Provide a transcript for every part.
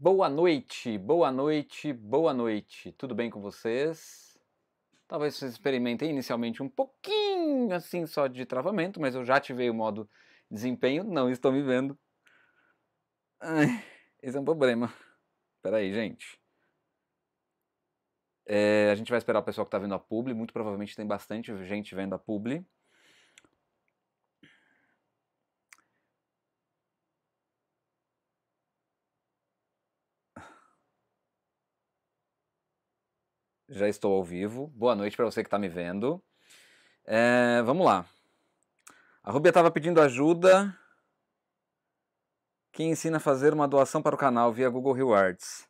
Boa noite, boa noite, boa noite. Tudo bem com vocês? Talvez vocês experimentem inicialmente um pouquinho assim só de travamento, mas eu já ativei o modo desempenho, não estou me vendo. Ai, esse é um problema. Peraí, gente. É, a gente vai esperar o pessoal que está vendo a publi, muito provavelmente tem bastante gente vendo a publi. já estou ao vivo. Boa noite para você que está me vendo. É, vamos lá. A Rubia estava pedindo ajuda. Quem ensina a fazer uma doação para o canal via Google Rewards?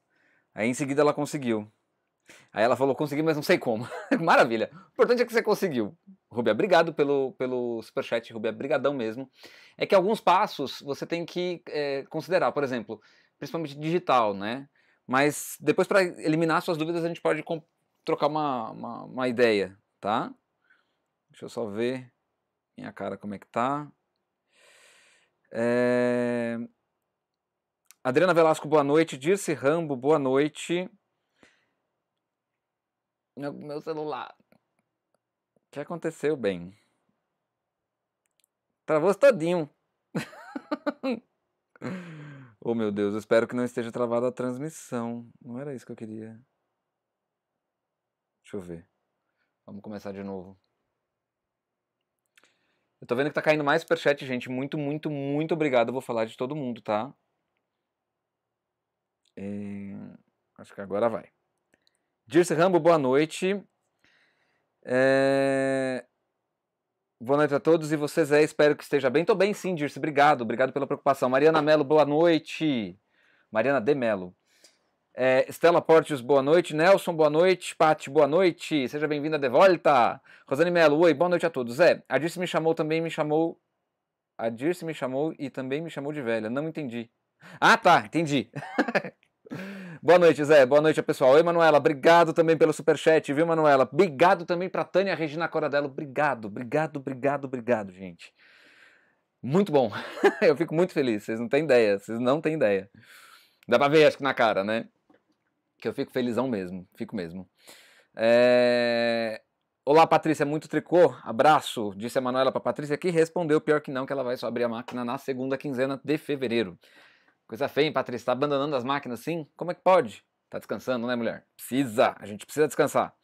Aí em seguida ela conseguiu. Aí ela falou: consegui, mas não sei como. Maravilha. O importante é que você conseguiu. Rubia, obrigado pelo, pelo superchat, Rubia. Brigadão mesmo. É que alguns passos você tem que é, considerar, por exemplo, principalmente digital, né? Mas depois, para eliminar suas dúvidas, a gente pode trocar uma, uma, uma ideia, tá? Deixa eu só ver minha cara como é que tá. É... Adriana Velasco, boa noite. Dirce Rambo, boa noite. Meu, meu celular. O que aconteceu, bem? Travou todinho. oh, meu Deus, espero que não esteja travada a transmissão. Não era isso que eu queria. Deixa eu ver. Vamos começar de novo. Eu tô vendo que tá caindo mais superchat, gente. Muito, muito, muito obrigado. Eu vou falar de todo mundo, tá? É, acho que agora vai. Dirce Rambo, boa noite. É... Boa noite a todos e vocês é, espero que esteja bem. Tô bem sim, Dirce, obrigado, obrigado pela preocupação. Mariana Melo, boa noite. Mariana de Melo, é, Stella Portes, boa noite. Nelson, boa noite. Pati, boa noite. Seja bem-vinda de volta. Rosane Melo, oi, boa noite a todos. É, a Dirce me chamou também, me chamou. A Dirce me chamou e também me chamou de velha. Não entendi. Ah, tá, entendi. boa noite, Zé. Boa noite, pessoal. Oi, Manuela. Obrigado também pelo superchat, viu, Manuela? Obrigado também para Tânia Regina Coradello. Obrigado, obrigado, obrigado, obrigado, gente. Muito bom. Eu fico muito feliz. Vocês não têm ideia. Vocês não têm ideia. Dá pra ver, acho que na cara, né? que eu fico felizão mesmo, fico mesmo. É... Olá, Patrícia, é muito tricô, abraço, disse a Manuela para Patrícia, que respondeu, pior que não, que ela vai só abrir a máquina na segunda quinzena de fevereiro. Coisa feia, hein, Patrícia? Tá abandonando as máquinas sim? Como é que pode? Tá descansando, né, mulher? Precisa, a gente precisa descansar.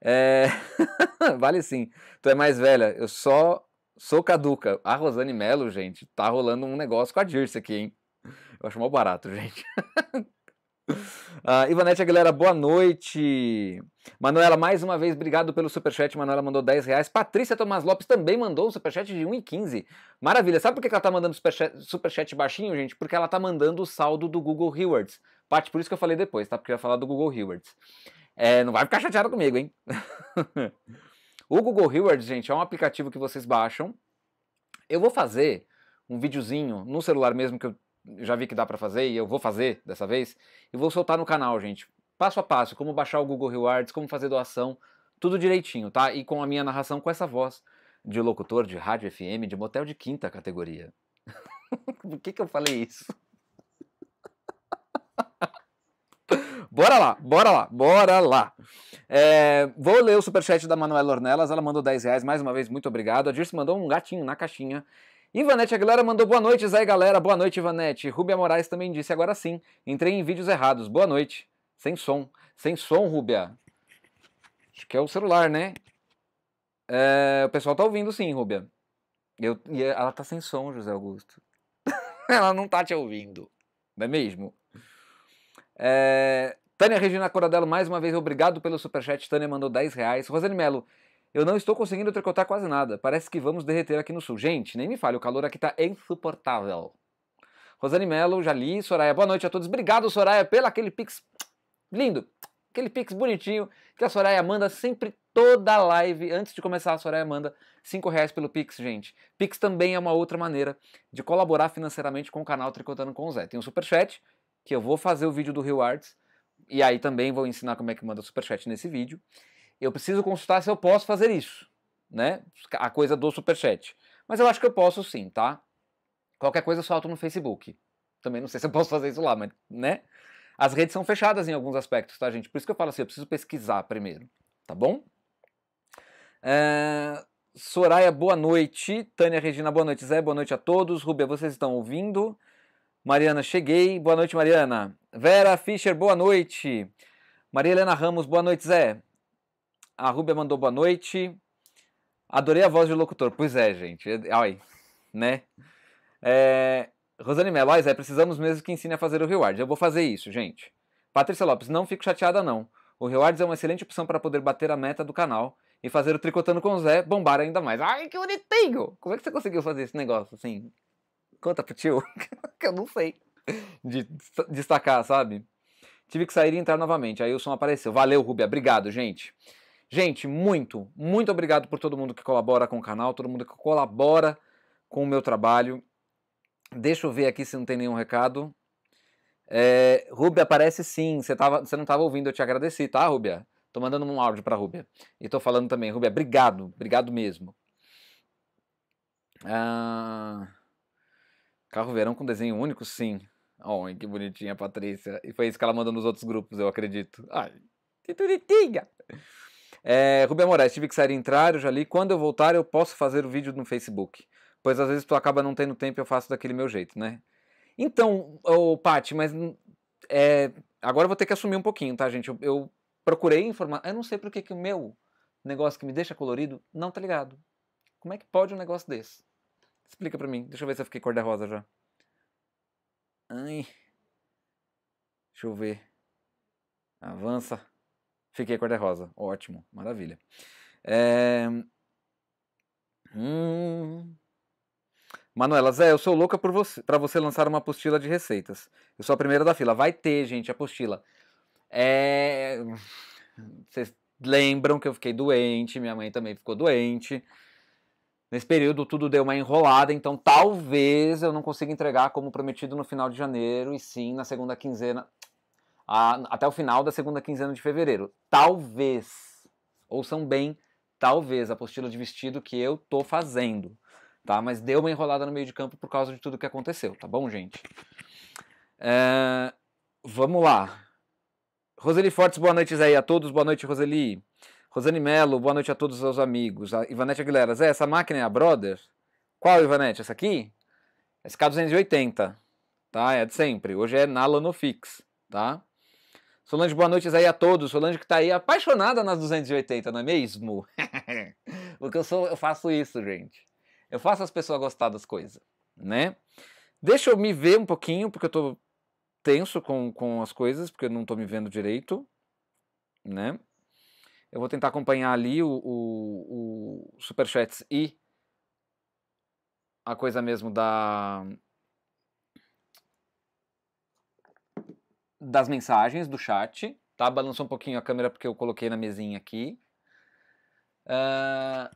É... vale sim. Tu é mais velha, eu só sou caduca. A Rosane Melo, gente, tá rolando um negócio com a Dirce aqui, hein? Eu acho mal barato, gente. Uh, Ivanete Aguilera, boa noite. Manuela, mais uma vez, obrigado pelo superchat. Manuela mandou 10 reais. Patrícia Tomás Lopes também mandou um superchat de 1,15. Maravilha. Sabe por que ela tá mandando superchat, superchat baixinho, gente? Porque ela tá mandando o saldo do Google Rewards. Parte por isso que eu falei depois, tá? Porque eu ia falar do Google Rewards. É, não vai ficar chateada comigo, hein? o Google Rewards, gente, é um aplicativo que vocês baixam. Eu vou fazer um videozinho no celular mesmo que eu já vi que dá para fazer e eu vou fazer dessa vez, e vou soltar no canal, gente. Passo a passo, como baixar o Google Rewards, como fazer doação, tudo direitinho, tá? E com a minha narração com essa voz de locutor de rádio FM de motel de quinta categoria. Por que que eu falei isso? bora lá, bora lá, bora lá. É, vou ler o superchat da Manuela Ornelas, ela mandou 10 reais, mais uma vez, muito obrigado. A Dirce mandou um gatinho na caixinha. Ivanete Aguilera mandou boa noite, Zé galera. Boa noite, Ivanete. Rubia Moraes também disse agora sim. Entrei em vídeos errados. Boa noite. Sem som. Sem som, Rubia. Acho que é o celular, né? É, o pessoal tá ouvindo sim, Rubia. Eu, e é, ela tá sem som, José Augusto. ela não tá te ouvindo. Não é mesmo? É, Tânia Regina Coradello, mais uma vez, obrigado pelo superchat. Tânia mandou 10 reais. Rosane Melo, eu não estou conseguindo tricotar quase nada. Parece que vamos derreter aqui no sul. Gente, nem me fale, o calor aqui tá insuportável. Rosane Mello, já li. Soraya, boa noite a todos. Obrigado, Soraya, pelo aquele pix lindo. Aquele pix bonitinho que a Soraya manda sempre toda live. Antes de começar, a Soraya manda 5 reais pelo Pix, gente. Pix também é uma outra maneira de colaborar financeiramente com o canal Tricotando com o Zé. Tem o um Superchat, que eu vou fazer o vídeo do Rio Arts, e aí também vou ensinar como é que manda o Superchat nesse vídeo eu preciso consultar se eu posso fazer isso, né? A coisa do superchat. Mas eu acho que eu posso sim, tá? Qualquer coisa eu solto no Facebook. Também não sei se eu posso fazer isso lá, mas, né? As redes são fechadas em alguns aspectos, tá, gente? Por isso que eu falo assim, eu preciso pesquisar primeiro, tá bom? Uh, Soraya, boa noite. Tânia Regina, boa noite. Zé, boa noite a todos. Rubia, vocês estão ouvindo? Mariana, cheguei. Boa noite, Mariana. Vera Fischer, boa noite. Maria Helena Ramos, boa noite, Zé. A Rubia mandou boa noite. Adorei a voz de locutor. Pois é, gente. É, é, ai, né? É... Rosane Melo, ah, Zé, precisamos mesmo que ensine a fazer o reward. Eu vou fazer isso, gente. Patrícia Lopes, não fico chateada não. O rewards é uma excelente opção para poder bater a meta do canal e fazer o Tricotando com o Zé bombar ainda mais. Ai, que bonitinho! Como é que você conseguiu fazer esse negócio assim? Conta pro tio, que eu não sei. De destacar, sabe? Tive que sair e entrar novamente. Aí o som apareceu. Valeu, Rubia. Obrigado, gente. Gente, muito, muito obrigado por todo mundo que colabora com o canal, todo mundo que colabora com o meu trabalho. Deixa eu ver aqui se não tem nenhum recado. É, aparece sim. Você, tava, você não estava ouvindo, eu te agradeci, tá, Rubia? Tô mandando um áudio para Rubia E tô falando também, Rubia. obrigado, obrigado mesmo. Ah, carro verão com desenho único, sim. Oh, que bonitinha a Patrícia. E foi isso que ela mandou nos outros grupos, eu acredito. Ai, que bonitinha! É, Rubem Moraes, tive que sair entrar, eu já li. Quando eu voltar, eu posso fazer o vídeo no Facebook. Pois às vezes tu acaba não tendo tempo e eu faço daquele meu jeito, né? Então, ô, Paty, mas hum, é, agora eu vou ter que assumir um pouquinho, tá, gente? Eu, eu procurei informar. Eu não sei por que o meu negócio que me deixa colorido não tá ligado. Como é que pode um negócio desse? Explica pra mim. Deixa eu ver se eu fiquei cor-de-rosa já. Ai. Deixa eu ver. Avança. Fiquei cor-de-rosa. Ótimo, maravilha. É... Hum... Manuela, Zé, eu sou louca por você, para você lançar uma apostila de receitas. Eu sou a primeira da fila. Vai ter, gente, apostila. É... Vocês lembram que eu fiquei doente, minha mãe também ficou doente. Nesse período tudo deu uma enrolada, então talvez eu não consiga entregar como prometido no final de janeiro, e sim na segunda quinzena a, até o final da segunda quinzena de fevereiro. Talvez, ouçam bem, talvez a apostila de vestido que eu tô fazendo, tá? Mas deu uma enrolada no meio de campo por causa de tudo que aconteceu, tá bom, gente? É, vamos lá. Roseli Fortes, boa noite aí a todos, boa noite, Roseli. Rosane Melo, boa noite a todos os seus amigos. A Ivanete Aguilera, Zé, essa máquina é a Brother? Qual, Ivanete? Essa aqui? sk 280 tá? É de sempre. Hoje é na Lanofix, tá? Solange, boa noite aí a todos. Solange que tá aí apaixonada nas 280, não é mesmo? Porque eu, sou, eu faço isso, gente. Eu faço as pessoas gostar das coisas, né? Deixa eu me ver um pouquinho, porque eu tô tenso com, com as coisas, porque eu não tô me vendo direito, né? Eu vou tentar acompanhar ali o, o, o Superchats e a coisa mesmo da, das mensagens do chat, tá? Balançou um pouquinho a câmera porque eu coloquei na mesinha aqui. Uh,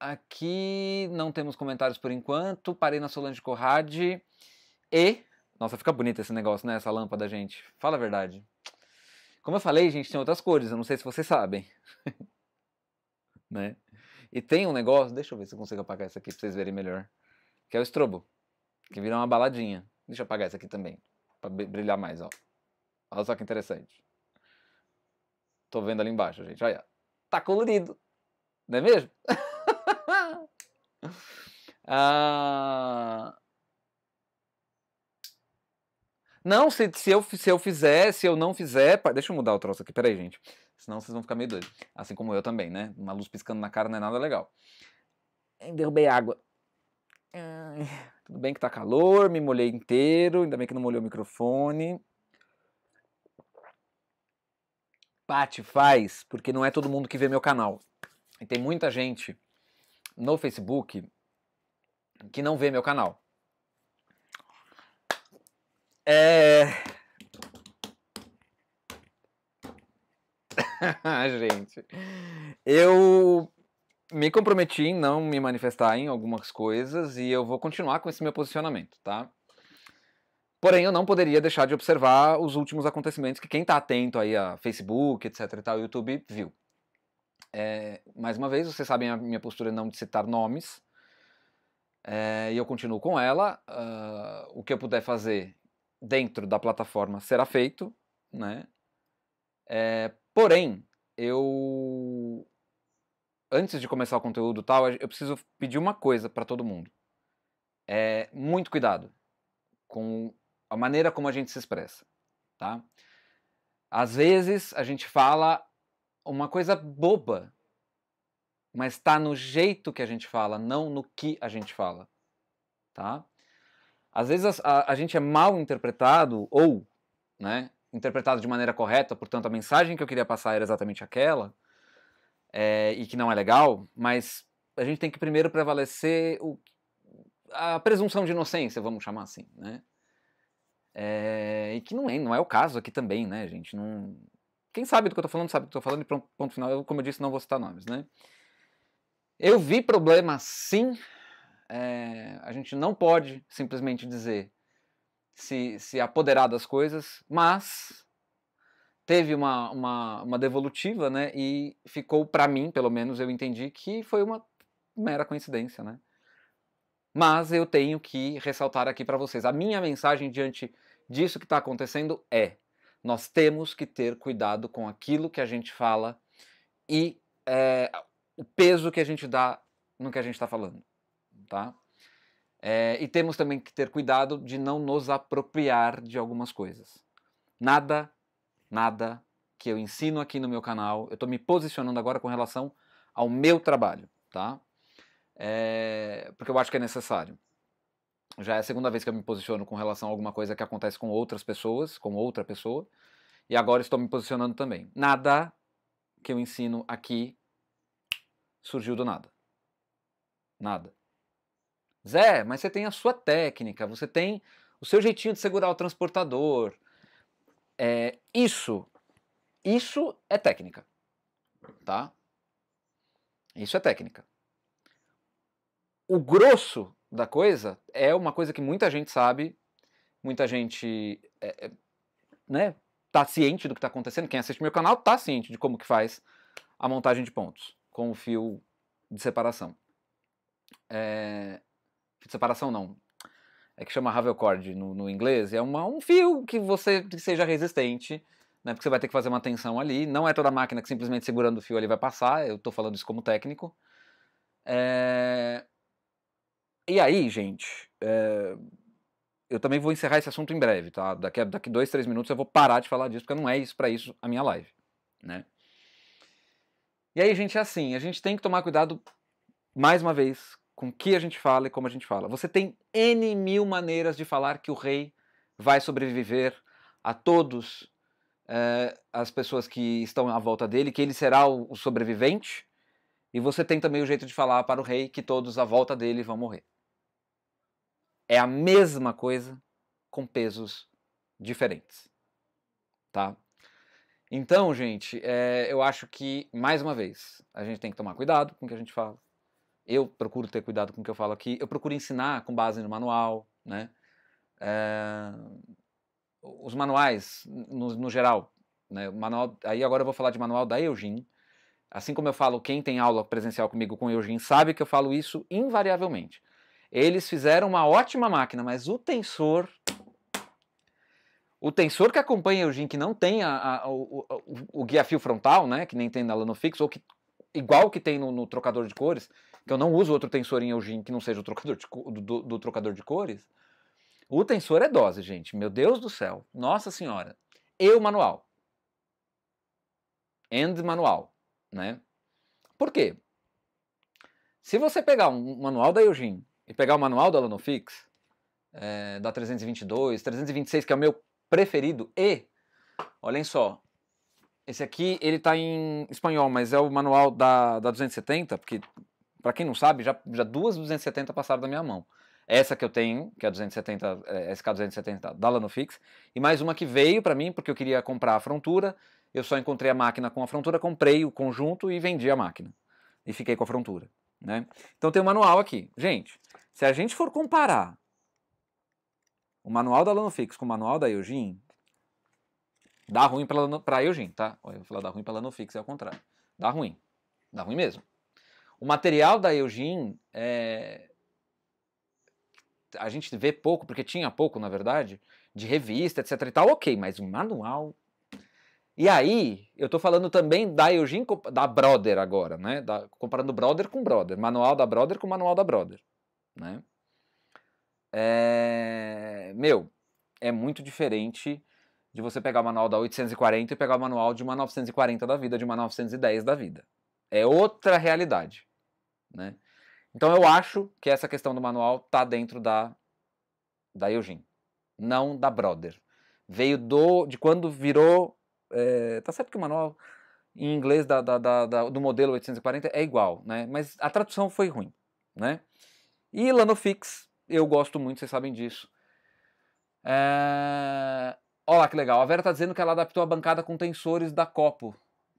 aqui não temos comentários por enquanto. Parei na Solange Corrad e. Nossa, fica bonito esse negócio, né? Essa lâmpada, gente. Fala a verdade. Como eu falei, gente, tem outras cores, eu não sei se vocês sabem. né? E tem um negócio, deixa eu ver se eu consigo apagar essa aqui pra vocês verem melhor. Que é o estrobo. Que vira uma baladinha. Deixa eu apagar essa aqui também para brilhar mais, ó. Olha só que interessante. Tô vendo ali embaixo, gente. Olha. Tá colorido. Não é mesmo? ah... Não, se, se, eu, se eu fizer, se eu não fizer. Deixa eu mudar o troço aqui, peraí, gente. Senão vocês vão ficar meio doidos. Assim como eu também, né? Uma luz piscando na cara não é nada legal. Derrubei água. Ai. Tudo bem que tá calor, me molhei inteiro, ainda bem que não molhei o microfone. Pati, faz, porque não é todo mundo que vê meu canal. E tem muita gente no Facebook que não vê meu canal. É. gente, eu me comprometi em não me manifestar em algumas coisas e eu vou continuar com esse meu posicionamento, tá? Porém, eu não poderia deixar de observar os últimos acontecimentos que quem está atento aí a Facebook, etc e tal, YouTube, viu. É, mais uma vez, vocês sabem a minha postura não de citar nomes, é, e eu continuo com ela. Uh, o que eu puder fazer dentro da plataforma será feito, né? É, porém, eu antes de começar o conteúdo tal, eu preciso pedir uma coisa para todo mundo. É muito cuidado com a maneira como a gente se expressa, tá? Às vezes a gente fala uma coisa boba, mas está no jeito que a gente fala, não no que a gente fala, tá? Às vezes a, a, a gente é mal interpretado ou, né, interpretado de maneira correta, portanto a mensagem que eu queria passar era exatamente aquela, é, e que não é legal, mas a gente tem que primeiro prevalecer o, a presunção de inocência, vamos chamar assim, né? É, e que não é, não é o caso aqui também, né, gente? Não, quem sabe do que eu tô falando, sabe do que eu tô falando, e pronto, ponto final. Eu, como eu disse, não vou citar nomes, né? Eu vi problema sim. É, a gente não pode simplesmente dizer se, se apoderar das coisas, mas teve uma, uma, uma devolutiva, né? E ficou, para mim, pelo menos, eu entendi que foi uma mera coincidência, né? Mas eu tenho que ressaltar aqui para vocês. A minha mensagem diante disso que está acontecendo é: nós temos que ter cuidado com aquilo que a gente fala e é, o peso que a gente dá no que a gente está falando, tá? É, e temos também que ter cuidado de não nos apropriar de algumas coisas. Nada nada que eu ensino aqui no meu canal. Eu estou me posicionando agora com relação ao meu trabalho, tá? É, porque eu acho que é necessário. Já é a segunda vez que eu me posiciono com relação a alguma coisa que acontece com outras pessoas, com outra pessoa, e agora estou me posicionando também. Nada que eu ensino aqui surgiu do nada. Nada. Zé, mas você tem a sua técnica, você tem o seu jeitinho de segurar o transportador, é, isso, isso é técnica, tá? Isso é técnica. O grosso da coisa é uma coisa que muita gente sabe, muita gente, é, é né, tá ciente do que está acontecendo. Quem assiste meu canal tá ciente de como que faz a montagem de pontos com o fio de separação. É, de separação não, é que chama Ravel cord no, no, inglês, é uma, um fio que você que seja resistente, né, porque você vai ter que fazer uma tensão ali, não é toda máquina que simplesmente segurando o fio ali vai passar, eu estou falando isso como técnico. É... E aí, gente, é... eu também vou encerrar esse assunto em breve, tá? Daqui, a, daqui dois, três minutos eu vou parar de falar disso, porque não é isso para isso a minha live, né? E aí, gente, é assim, a gente tem que tomar cuidado, mais uma vez, com que a gente fala e como a gente fala. Você tem N mil maneiras de falar que o rei vai sobreviver a todos é, as pessoas que estão à volta dele, que ele será o, o sobrevivente. E você tem também o jeito de falar para o rei que todos à volta dele vão morrer. É a mesma coisa com pesos diferentes. Tá? Então, gente, é, eu acho que, mais uma vez, a gente tem que tomar cuidado com o que a gente fala. Eu procuro ter cuidado com o que eu falo aqui. Eu procuro ensinar com base no manual, né? É... Os manuais, no, no geral, né? Manual... Aí agora eu vou falar de manual da Eugene. Assim como eu falo, quem tem aula presencial comigo com Eugene sabe que eu falo isso invariavelmente. Eles fizeram uma ótima máquina, mas o tensor o tensor que acompanha o GIN, que não tem a, a, o, o, o, guia fio frontal, né, que nem tem na Lanofix, ou que, igual que tem no, no, trocador de cores, que eu não uso outro tensor em Eugene que não seja o trocador de, do, do trocador de cores, o tensor é dose, gente. Meu Deus do céu. Nossa Senhora. E o manual. End manual, né? Por quê? Se você pegar um manual da Eugene e pegar o manual da Lanofix, é, da 322, 326, que é o meu preferido, e, olhem só, esse aqui ele tá em espanhol, mas é o manual da, da 270, porque para quem não sabe, já, já duas 270 passaram da minha mão. Essa que eu tenho, que é a 270, SK270 é, da Lanofix, e mais uma que veio para mim porque eu queria comprar a frontura. Eu só encontrei a máquina com a frontura, comprei o conjunto e vendi a máquina. E fiquei com a frontura. Né? Então tem o um manual aqui. Gente, se a gente for comparar o manual da Lanofix com o manual da Eugene, dá ruim pra, pra Eugene, tá? Eu vou falar dá ruim pra Lanofix, é o contrário. Dá ruim. Dá ruim mesmo. O material da Eugene, é, a gente vê pouco, porque tinha pouco, na verdade, de revista, etc e tal, ok, mas o manual... E aí, eu estou falando também da Eugene, da Brother agora, né? Da, comparando Brother com Brother, manual da Brother com manual da Brother, né? É, meu, é muito diferente de você pegar o manual da 840 e pegar o manual de uma 940 da vida, de uma 910 da vida. É outra realidade. Né? Então eu acho que essa questão do manual tá dentro da da Eugene, não da Brother. Veio do de quando virou, é, tá certo que o manual em inglês da, da, da, da, do modelo 840 é igual, né? Mas a tradução foi ruim, né? E Lanofix, eu gosto muito, vocês sabem disso. É... Olha lá que legal, a Vera tá dizendo que ela adaptou a bancada com tensores da Copo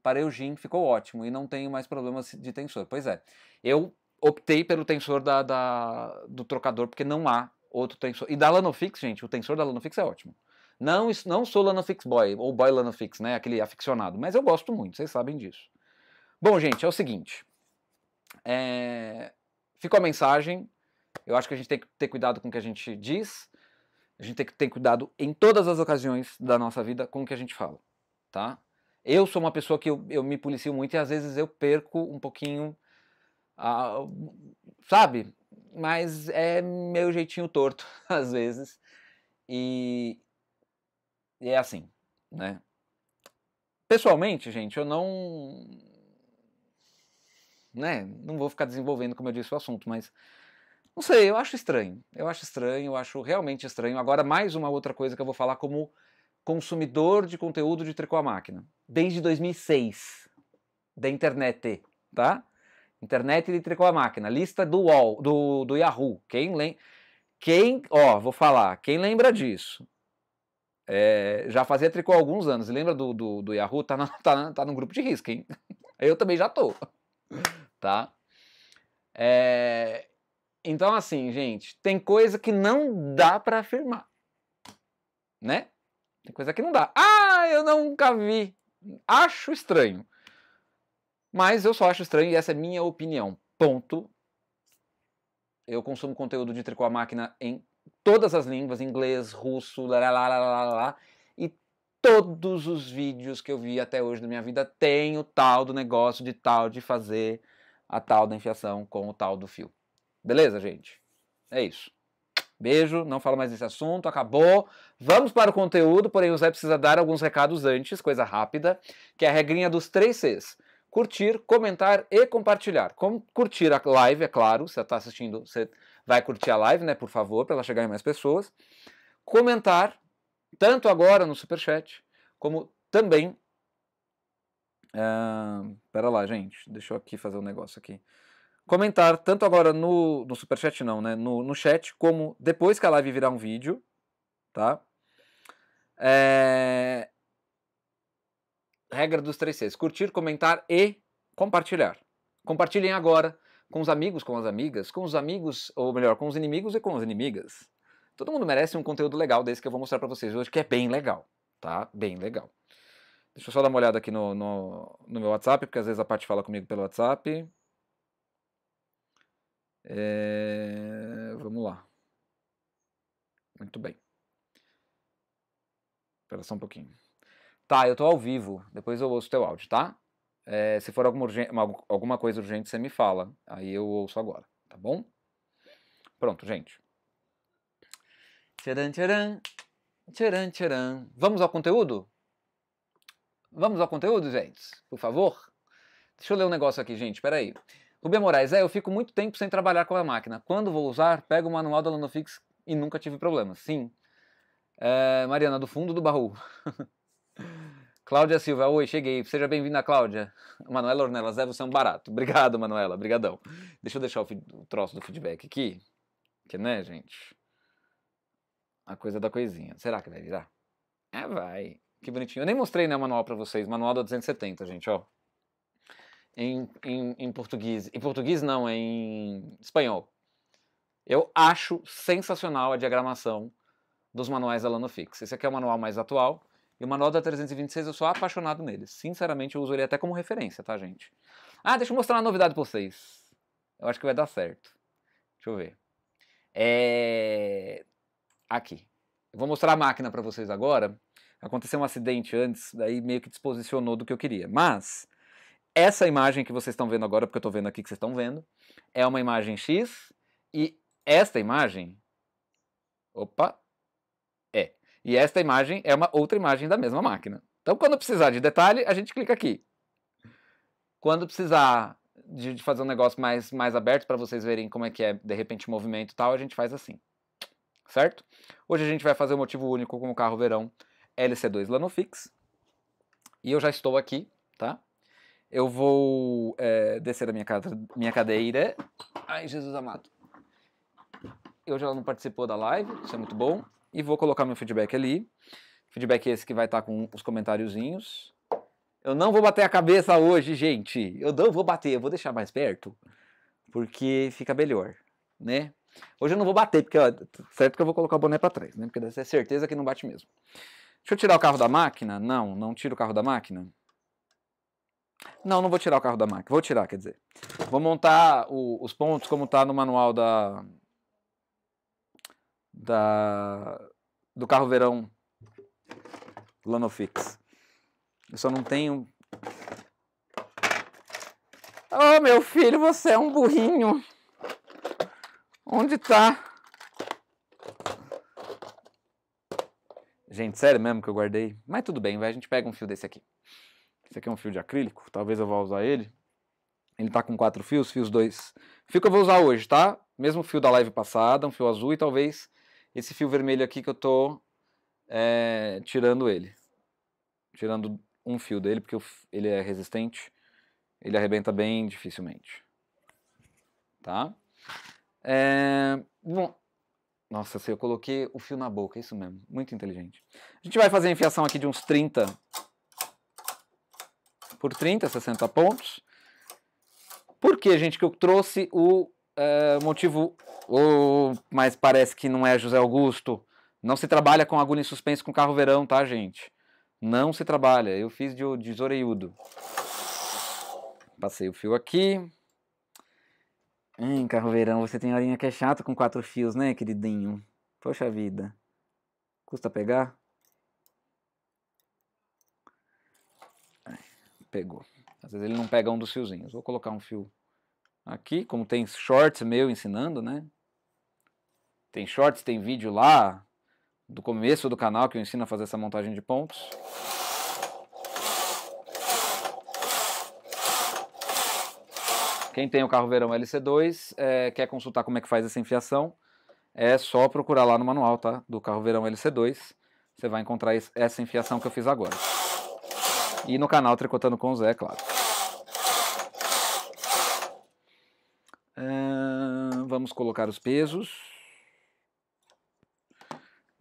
para Eugene ficou ótimo e não tenho mais problemas de tensor. Pois é, eu optei pelo tensor da, da do trocador porque não há outro tensor. E da Lanofix, gente, o tensor da Lanofix é ótimo. Não, não sou Lanofix boy ou boy Lanofix, né, aquele aficionado, mas eu gosto muito, vocês sabem disso. Bom, gente, é o seguinte. É... Ficou a mensagem. Eu acho que a gente tem que ter cuidado com o que a gente diz. A gente tem que ter cuidado em todas as ocasiões da nossa vida com o que a gente fala, tá? Eu sou uma pessoa que eu, eu me policio muito e às vezes eu perco um pouquinho, sabe? Mas é meu jeitinho torto, às vezes. E, e é assim, né? Pessoalmente, gente, eu não. Né? Não vou ficar desenvolvendo, como eu disse, o assunto, mas. Não sei, eu acho estranho. Eu acho estranho, eu acho realmente estranho. Agora, mais uma outra coisa que eu vou falar como consumidor de conteúdo de tricô à máquina, desde 2006, da internet, tá? Internet de tricô à máquina, lista do UOL, do, do Yahoo. Quem lembra? Quem, ó, vou falar, quem lembra disso? É, já fazia tricô há alguns anos, lembra do, do, do Yahoo? Tá, na, tá, tá no grupo de risco, hein? Eu também já tô, tá? É, então, assim, gente, tem coisa que não dá para afirmar, né? Tem coisa que não dá. Ah, eu nunca vi. Acho estranho. Mas eu só acho estranho e essa é minha opinião. Ponto. Eu consumo conteúdo de tricô à máquina em todas as línguas, inglês, russo, lá, lá, lá, lá, lá, e todos os vídeos que eu vi até hoje da minha vida tem o tal do negócio de tal de fazer a tal da enfiação com o tal do fio. Beleza, gente? É isso. Beijo, não falo mais desse assunto, acabou. Vamos para o conteúdo, porém o Zé precisa dar alguns recados antes, coisa rápida, que é a regrinha dos três Cs. Curtir, comentar e compartilhar. Como curtir a live, é claro, você está assistindo, você vai curtir a live, né, por favor, para ela chegar em mais pessoas. Comentar, tanto agora no Superchat, como também... Uh, pera lá, gente, deixa eu aqui fazer um negócio aqui comentar tanto agora no, no superchat não, né? No, no chat, como depois que a live virar um vídeo, tá? É... Regra dos três Cs: curtir, comentar e compartilhar. Compartilhem agora com os amigos, com as amigas, com os amigos, ou melhor, com os inimigos e com as inimigas. Todo mundo merece um conteúdo legal desse que eu vou mostrar para vocês hoje, que é bem legal, tá? Bem legal. Deixa eu só dar uma olhada aqui no, no, no meu WhatsApp, porque às vezes a parte fala comigo pelo WhatsApp. É... Vamos lá. Muito bem. Espera só um pouquinho. Tá, eu tô ao vivo. Depois eu ouço teu áudio, tá? É, se for alguma, alguma coisa urgente, você me fala. Aí eu ouço agora, tá bom? Pronto, gente. Tcharam, tcharam. Tcharam, tcharam. Vamos ao conteúdo? Vamos ao conteúdo, gente? Por favor? Deixa eu ler um negócio aqui, gente. Peraí. Rubem Moraes, é, eu fico muito tempo sem trabalhar com a máquina. Quando vou usar, pego o manual da Lanofix e nunca tive problemas. Sim. É, Mariana, do fundo do baú. Cláudia Silva, oi, cheguei. Seja bem-vinda, Cláudia. Manuela Ornelas, é você um barato. Obrigado, Manuela, brigadão. Deixa eu deixar o, o troço do feedback aqui. Que, né, gente? A coisa da coisinha. Será que vai virar? É vai. Que bonitinho. Eu nem mostrei, né, o manual pra vocês. Manual da 270, gente, ó. Em, em, em português. Em português não, é em espanhol. Eu acho sensacional a diagramação dos manuais da Lanofix. Esse aqui é o manual mais atual. E o manual da 326 eu sou apaixonado neles. Sinceramente, eu uso ele até como referência, tá, gente? Ah, deixa eu mostrar uma novidade pra vocês. Eu acho que vai dar certo. Deixa eu ver. É... Aqui. Eu vou mostrar a máquina para vocês agora. Aconteceu um acidente antes, daí meio que desposicionou do que eu queria. Mas, essa imagem que vocês estão vendo agora, porque eu estou vendo aqui que vocês estão vendo, é uma imagem X. E esta imagem... Opa, e esta imagem é uma outra imagem da mesma máquina. Então, quando precisar de detalhe, a gente clica aqui. Quando precisar de, fazer um negócio mais, mais aberto para vocês verem como é que é, de repente, o movimento e tal, a gente faz assim. Certo? Hoje a gente vai fazer o um motivo único com o carro verão LC2 Lanofix. E eu já estou aqui, tá? Eu vou é, descer da minha, minha cadeira. Ai, Jesus amado. Eu já não participou da live, isso é muito bom e vou colocar meu feedback ali. Feedback esse que vai estar tá com os comentáriozinhos. Eu não vou bater a cabeça hoje, gente. Eu não vou bater, eu vou deixar mais perto, porque fica melhor, né? Hoje eu não vou bater, porque ó, certo que eu vou colocar o boné para trás, né? Porque dessa é certeza que não bate mesmo. Deixa eu tirar o carro da máquina? Não, não tiro o carro da máquina. Não, não vou tirar o carro da máquina. Vou tirar, quer dizer. Vou montar o, os pontos como está no manual da, da, do carro verão Lanofix. Eu só não tenho. Oh, meu filho, você é um burrinho. Onde tá? Gente, sério mesmo que eu guardei? Mas tudo bem, vai, a gente pega um fio desse aqui. Esse aqui é um fio de acrílico, talvez eu vá usar ele. Ele tá com quatro fios, fios dois. Fio que eu vou usar hoje, tá? Mesmo fio da live passada, um fio azul e talvez esse fio vermelho aqui que eu tô é, tirando ele. Tirando um fio dele, porque ele é resistente, ele arrebenta bem dificilmente. Tá? É, bom, nossa, se eu coloquei o fio na boca, é isso mesmo, muito inteligente. A gente vai fazer a enfiação aqui de uns 30 por 30, 60 pontos. Por que, gente, que eu trouxe o é, motivo ou, mas parece que não é José Augusto. Não se trabalha com agulha em suspense com carro verão, tá, gente? Não se trabalha. Eu fiz de, de zoreiudo. Passei o fio aqui. Hum, carro verão, você tem horinha que é chato com quatro fios, né, queridinho? Poxa vida. Custa pegar? Pegou. Às vezes ele não pega um dos fiozinhos. Vou colocar um fio aqui, como tem shorts meu ensinando, né? Tem shorts, tem vídeo lá do começo do canal que eu ensino a fazer essa montagem de pontos. Quem tem o carro verão LC2 é, eh, quer consultar como é que faz essa enfiação, é só procurar lá no manual tá? do carro verão LC2. Você vai encontrar essa enfiação que eu fiz agora. E no canal Tricotando com o Zé, claro. É, vamos colocar os pesos.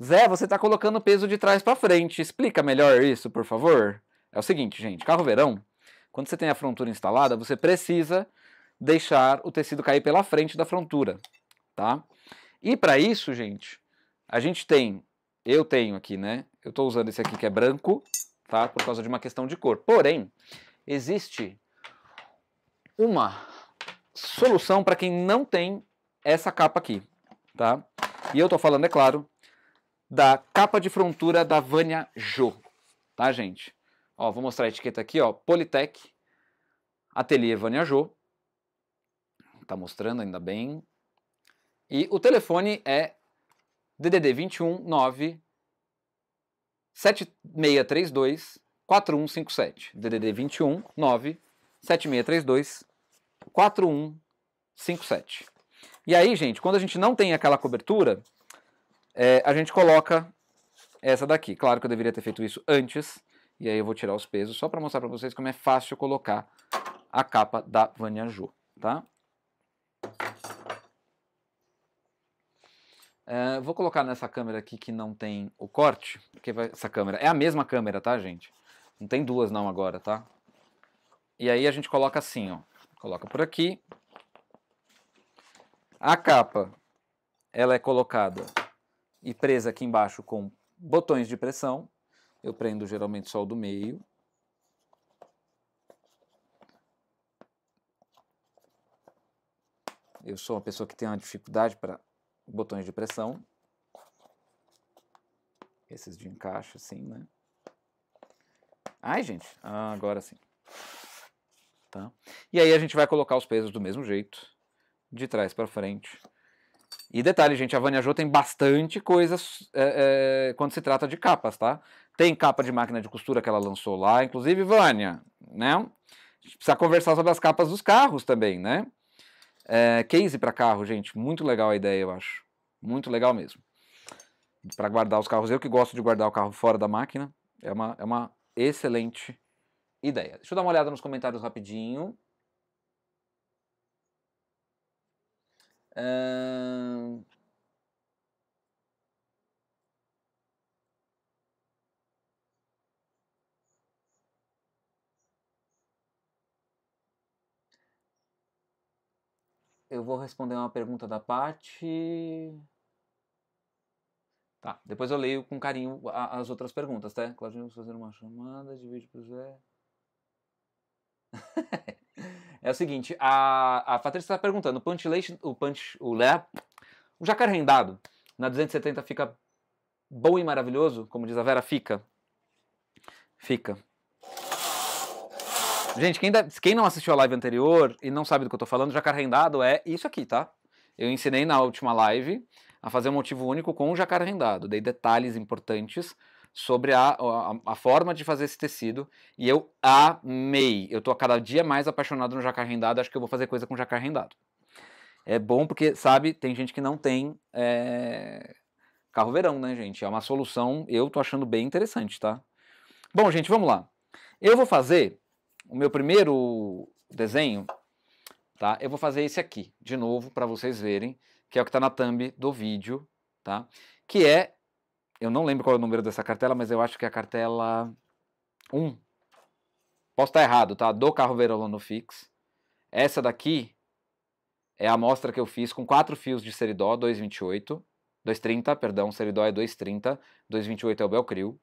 Zé, você está colocando o peso de trás para frente. Explica melhor isso, por favor. É o seguinte, gente, carro verão, quando você tem a frontura instalada, você precisa deixar o tecido cair pela frente da frontura, tá? E para isso, gente, a gente tem, eu tenho aqui, né? Eu estou usando esse aqui que é branco, tá? Por causa de uma questão de cor. Porém, existe uma solução para quem não tem essa capa aqui, tá? E eu estou falando, é claro, da capa de frontura da Vânia Jo, tá, gente? Ó, vou mostrar a etiqueta aqui, ó, Politec, Ateliê Vânia Jo, tá mostrando ainda bem, e o telefone é DDD 219 7632 4157. DDD 219 7632 4157. E aí, gente, quando a gente não tem aquela cobertura, é, a gente coloca essa daqui. Claro que eu deveria ter feito isso antes, e aí eu vou tirar os pesos só para mostrar para vocês como é fácil colocar a capa da Vanjaju, tá? É, vou colocar nessa câmera aqui que não tem o corte, porque vai, essa câmera é a mesma câmera, tá, gente? Não tem duas não agora, tá? E aí a gente coloca assim, ó. Coloca por aqui. A capa, ela é colocada e presa aqui embaixo com botões de pressão. Eu prendo geralmente só o do meio. Eu sou uma pessoa que tem uma dificuldade para botões de pressão. Esses de encaixe, assim, né? Ai, gente, ah, agora sim. Tá? E aí a gente vai colocar os pesos do mesmo jeito, de trás para frente. E detalhe, gente, a Vânia Jô tem bastante coisas é, é, quando se trata de capas, tá? Tem capa de máquina de costura que ela lançou lá, inclusive, Vânia, né? A gente precisa conversar sobre as capas dos carros também, né? É, case para carro, gente, muito legal a ideia, eu acho. Muito legal mesmo. Para guardar os carros, eu que gosto de guardar o carro fora da máquina, é uma, é uma excelente ideia. Deixa eu dar uma olhada nos comentários rapidinho. Eu vou responder uma pergunta da Paty. Tá, depois eu leio com carinho as outras perguntas, tá? Claudinho, vamos fazer uma chamada de vídeo pro Zé. É o seguinte, a, a Patrícia está perguntando, o punch, o punch, o, né? o jacaré rendado na 270 fica bom e maravilhoso, como diz a Vera, fica. Fica. Gente, quem, deve, quem não assistiu a live anterior e não sabe do que eu tô falando, jacaré rendado é isso aqui, tá? Eu ensinei na última live a fazer um motivo único com o jacaré rendado. Dei detalhes importantes sobre a, a, a, forma de fazer esse tecido e eu amei. Eu estou cada dia mais apaixonado no jacaré rendado, acho que eu vou fazer coisa com jacaré rendado. É bom porque, sabe, tem gente que não tem é... carro verão, né, gente? É uma solução, eu estou achando bem interessante, tá? Bom, gente, vamos lá. Eu vou fazer o meu primeiro desenho, tá? Eu vou fazer esse aqui, de novo, para vocês verem, que é o que está na thumb do vídeo, tá? Que é eu não lembro qual é o número dessa cartela, mas eu acho que é a cartela 1. Posso estar errado, tá? Do carro Verolano Fix. Essa daqui é a amostra que eu fiz com quatro fios de seridó, 228, 230, perdão, seridó é 230, 228 é o Belcril.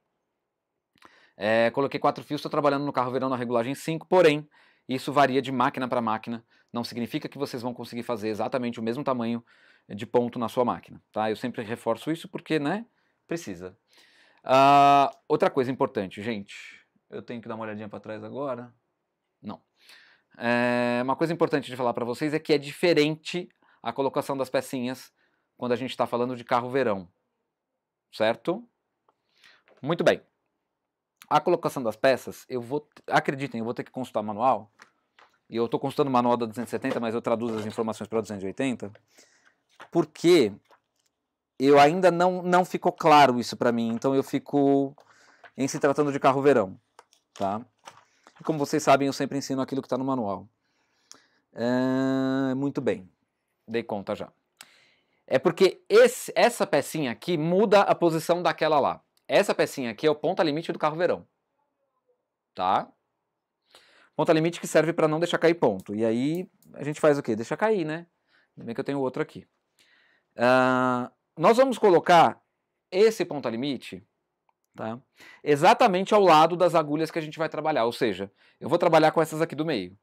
É, coloquei quatro fios, estou trabalhando no carro verão na regulagem 5, porém, isso varia de máquina para máquina. Não significa que vocês vão conseguir fazer exatamente o mesmo tamanho de ponto na sua máquina, tá? Eu sempre reforço isso porque, né, Precisa. Uh, outra coisa importante, gente. Eu tenho que dar uma olhadinha para trás agora. Não. É, uma coisa importante de falar para vocês é que é diferente a colocação das pecinhas quando a gente está falando de carro verão. Certo? Muito bem. A colocação das peças, eu vou. Acreditem, eu vou ter que consultar o manual. E eu estou consultando o manual da 270, mas eu traduzo as informações para 280. Porque eu ainda não, não ficou claro isso para mim, então eu fico em se tratando de carro verão, tá? E como vocês sabem, eu sempre ensino aquilo que está no manual. É, muito bem, dei conta já. É porque esse, essa pecinha aqui muda a posição daquela lá. Essa pecinha aqui é o ponta limite do carro verão, tá? Ponta limite que serve para não deixar cair ponto. E aí a gente faz o quê? Deixa cair, né? Ainda bem que eu tenho outro aqui. Uh, nós vamos colocar esse ponto limite tá? exatamente ao lado das agulhas que a gente vai trabalhar, ou seja, eu vou trabalhar com essas aqui do meio.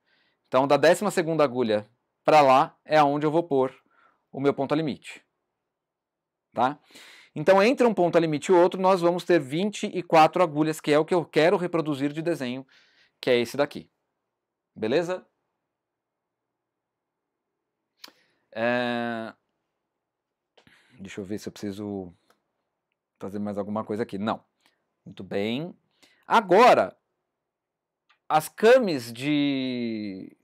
Então, da 12 agulha para lá é onde eu vou pôr o meu ponto limite. Tá? Então, entre um ponto limite e outro, nós vamos ter 24 agulhas, que é o que eu quero reproduzir de desenho, que é esse daqui. Beleza? É... Deixa eu ver se eu preciso fazer mais alguma coisa aqui. Não. Muito bem. Agora, as camis de,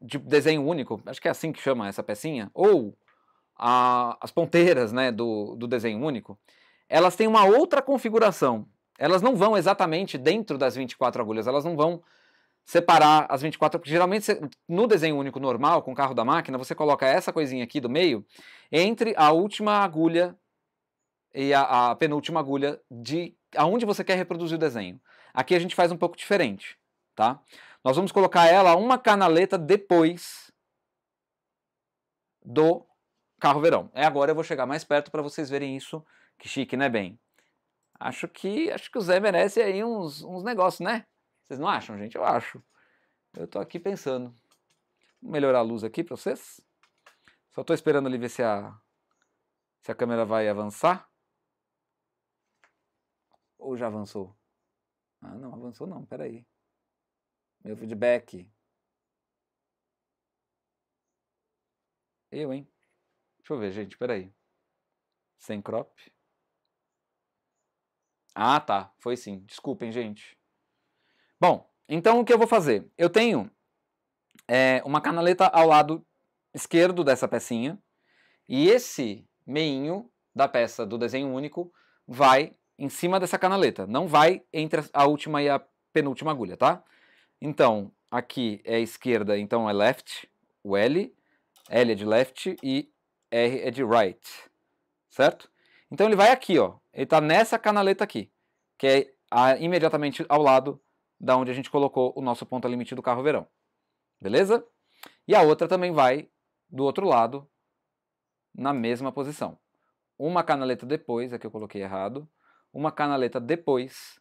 de desenho único, acho que é assim que chama essa pecinha, ou a, as ponteiras né, do, do desenho único, elas têm uma outra configuração. Elas não vão exatamente dentro das 24 agulhas, elas não vão separar as 24, porque geralmente no desenho único normal, com o carro da máquina, você coloca essa coisinha aqui do meio entre a última agulha e a, a penúltima agulha de aonde você quer reproduzir o desenho. Aqui a gente faz um pouco diferente, tá? Nós vamos colocar ela uma canaleta depois do carro verão. É agora eu vou chegar mais perto para vocês verem isso. Que chique, né, bem? Acho que acho que o Zé merece aí uns, uns negócios, né? Vocês não acham, gente? Eu acho. Eu tô aqui pensando. Vou melhorar a luz aqui para vocês. Só estou esperando ali ver se a, se a câmera vai avançar. Ou já avançou? Ah, não, avançou não, peraí. Meu feedback. Eu, hein? Deixa eu ver, gente, peraí. Sem crop. Ah, tá, foi sim. Desculpem, gente. Bom, então o que eu vou fazer? Eu tenho é, uma canaleta ao lado esquerdo dessa pecinha e esse meinho da peça do desenho único vai em cima dessa canaleta, não vai entre a última e a penúltima agulha, tá? Então, aqui é esquerda, então é left, o L, L é de left e R é de right, certo? Então ele vai aqui, ó, ele tá nessa canaleta aqui, que é a, imediatamente ao lado da onde a gente colocou o nosso ponto limite do carro verão. Beleza? E a outra também vai do outro lado, na mesma posição. Uma canaleta depois, aqui é eu coloquei errado, uma canaleta depois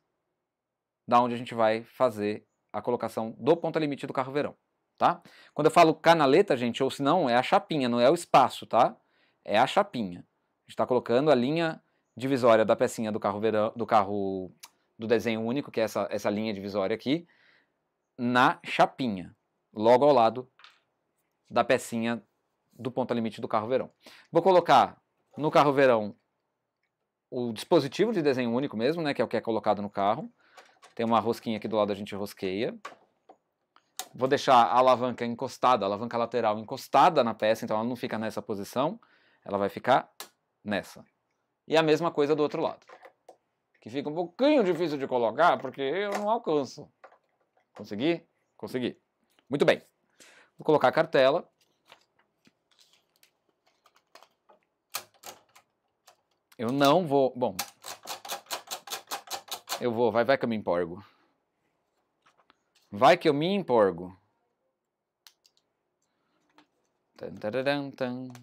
da onde a gente vai fazer a colocação do ponto limite do carro verão, tá? Quando eu falo canaleta, gente, ou se não, é a chapinha, não é o espaço, tá? É a chapinha. A gente está colocando a linha divisória da pecinha do carro verão, do carro do desenho único, que é essa, essa linha divisória aqui, na chapinha, logo ao lado da pecinha do ponto limite do carro verão. Vou colocar no carro verão o dispositivo de desenho único mesmo, né, que é o que é colocado no carro. Tem uma rosquinha aqui do lado, a gente rosqueia. Vou deixar a alavanca encostada, a alavanca lateral encostada na peça, então ela não fica nessa posição, ela vai ficar nessa. E a mesma coisa do outro lado que fica um pouquinho difícil de colocar, porque eu não alcanço. Consegui? Consegui. Muito bem. Vou colocar a cartela. Eu não vou... Bom... Eu vou, vai, vai que eu me emporgo. Vai que eu me emporgo. Tan, tan, tan, tan.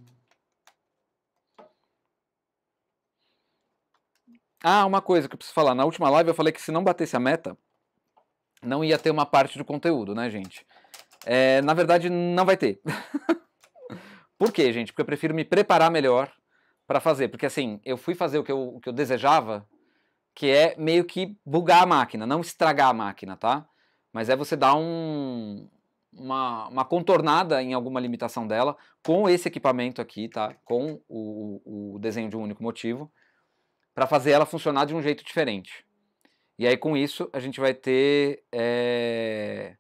Ah, uma coisa que eu preciso falar. Na última live eu falei que se não batesse a meta, não ia ter uma parte do conteúdo, né, gente? É, na verdade, não vai ter. Por quê, gente? Porque eu prefiro me preparar melhor para fazer. Porque assim, eu fui fazer o que eu, o que eu desejava, que é meio que bugar a máquina, não estragar a máquina, tá? Mas é você dar um, uma, uma contornada em alguma limitação dela com esse equipamento aqui, tá? Com o, o desenho de um único motivo para fazer ela funcionar de um jeito diferente. E aí com isso a gente vai ter é,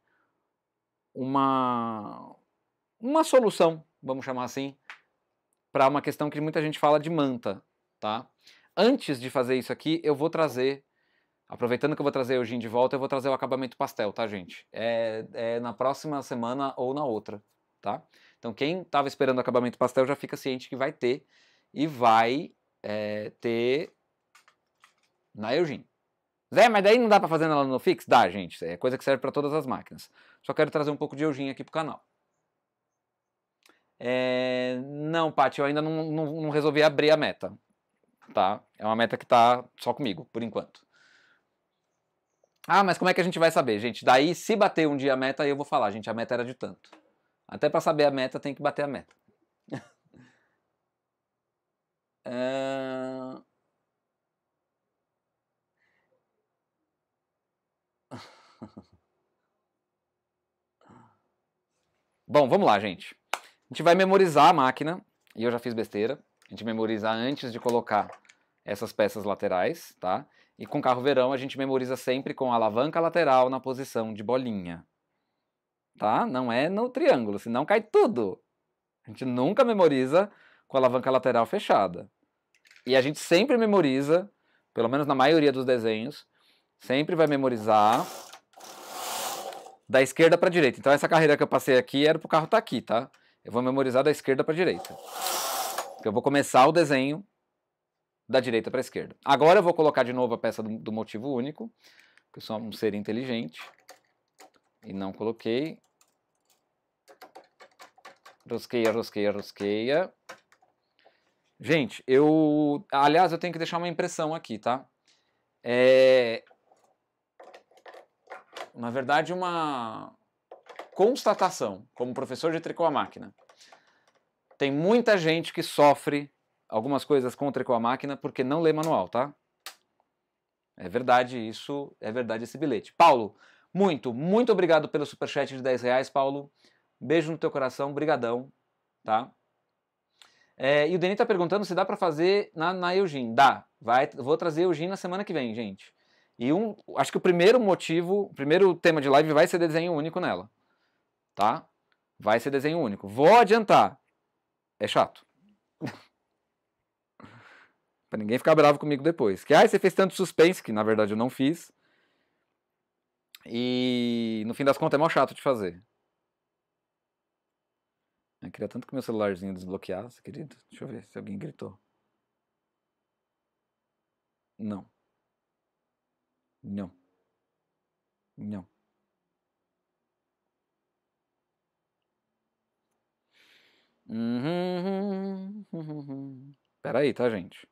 uma uma solução, vamos chamar assim, para uma questão que muita gente fala de manta, tá? Antes de fazer isso aqui, eu vou trazer, aproveitando que eu vou trazer o gin de volta, eu vou trazer o acabamento pastel, tá, gente? É, é na próxima semana ou na outra, tá? Então quem estava esperando o acabamento pastel já fica ciente que vai ter e vai é, ter na Eugene. Zé, mas daí não dá para fazer na Lanofix? Dá, gente. É coisa que serve para todas as máquinas. Só quero trazer um pouco de Eugene aqui pro canal. É... Não, Paty, eu ainda não, não, não, resolvi abrir a meta. Tá? É uma meta que tá só comigo, por enquanto. Ah, mas como é que a gente vai saber, gente? Daí, se bater um dia a meta, eu vou falar, gente, a meta era de tanto. Até para saber a meta, tem que bater a meta. é... Bom, vamos lá, gente. A gente vai memorizar a máquina, e eu já fiz besteira. A gente memoriza antes de colocar essas peças laterais, tá? E com carro verão a gente memoriza sempre com a alavanca lateral na posição de bolinha. Tá? Não é no triângulo, senão cai tudo. A gente nunca memoriza com a alavanca lateral fechada. E a gente sempre memoriza, pelo menos na maioria dos desenhos, sempre vai memorizar da esquerda para direita. Então essa carreira que eu passei aqui era para o carro estar tá aqui, tá? Eu vou memorizar da esquerda para direita. Eu vou começar o desenho da direita para esquerda. Agora eu vou colocar de novo a peça do, do motivo único, porque eu sou um ser inteligente e não coloquei. Rosqueia, rosqueia, rosqueia. Gente, eu... Aliás, eu tenho que deixar uma impressão aqui, tá? É, na verdade, uma constatação, como professor de tricô à máquina. Tem muita gente que sofre algumas coisas com o tricô à máquina porque não lê manual, tá? É verdade isso, é verdade esse bilhete. Paulo, muito, muito obrigado pelo superchat de 10 reais, Paulo. Beijo no teu coração, brigadão, tá? É, e o Denis tá perguntando se dá para fazer na, na Eugene. Dá, vai, vou trazer Eugene na semana que vem, gente. E um, acho que o primeiro motivo, o primeiro tema de live vai ser desenho único nela. Tá? Vai ser desenho único. Vou adiantar. É chato. pra ninguém ficar bravo comigo depois. Que, ah, você fez tanto suspense, que na verdade eu não fiz. E no fim das contas é mó chato de fazer. Eu queria tanto que meu celularzinho desbloqueasse, querido. Deixa eu ver se alguém gritou. Não. Não. Não. Uhum, Pera aí, tá, gente?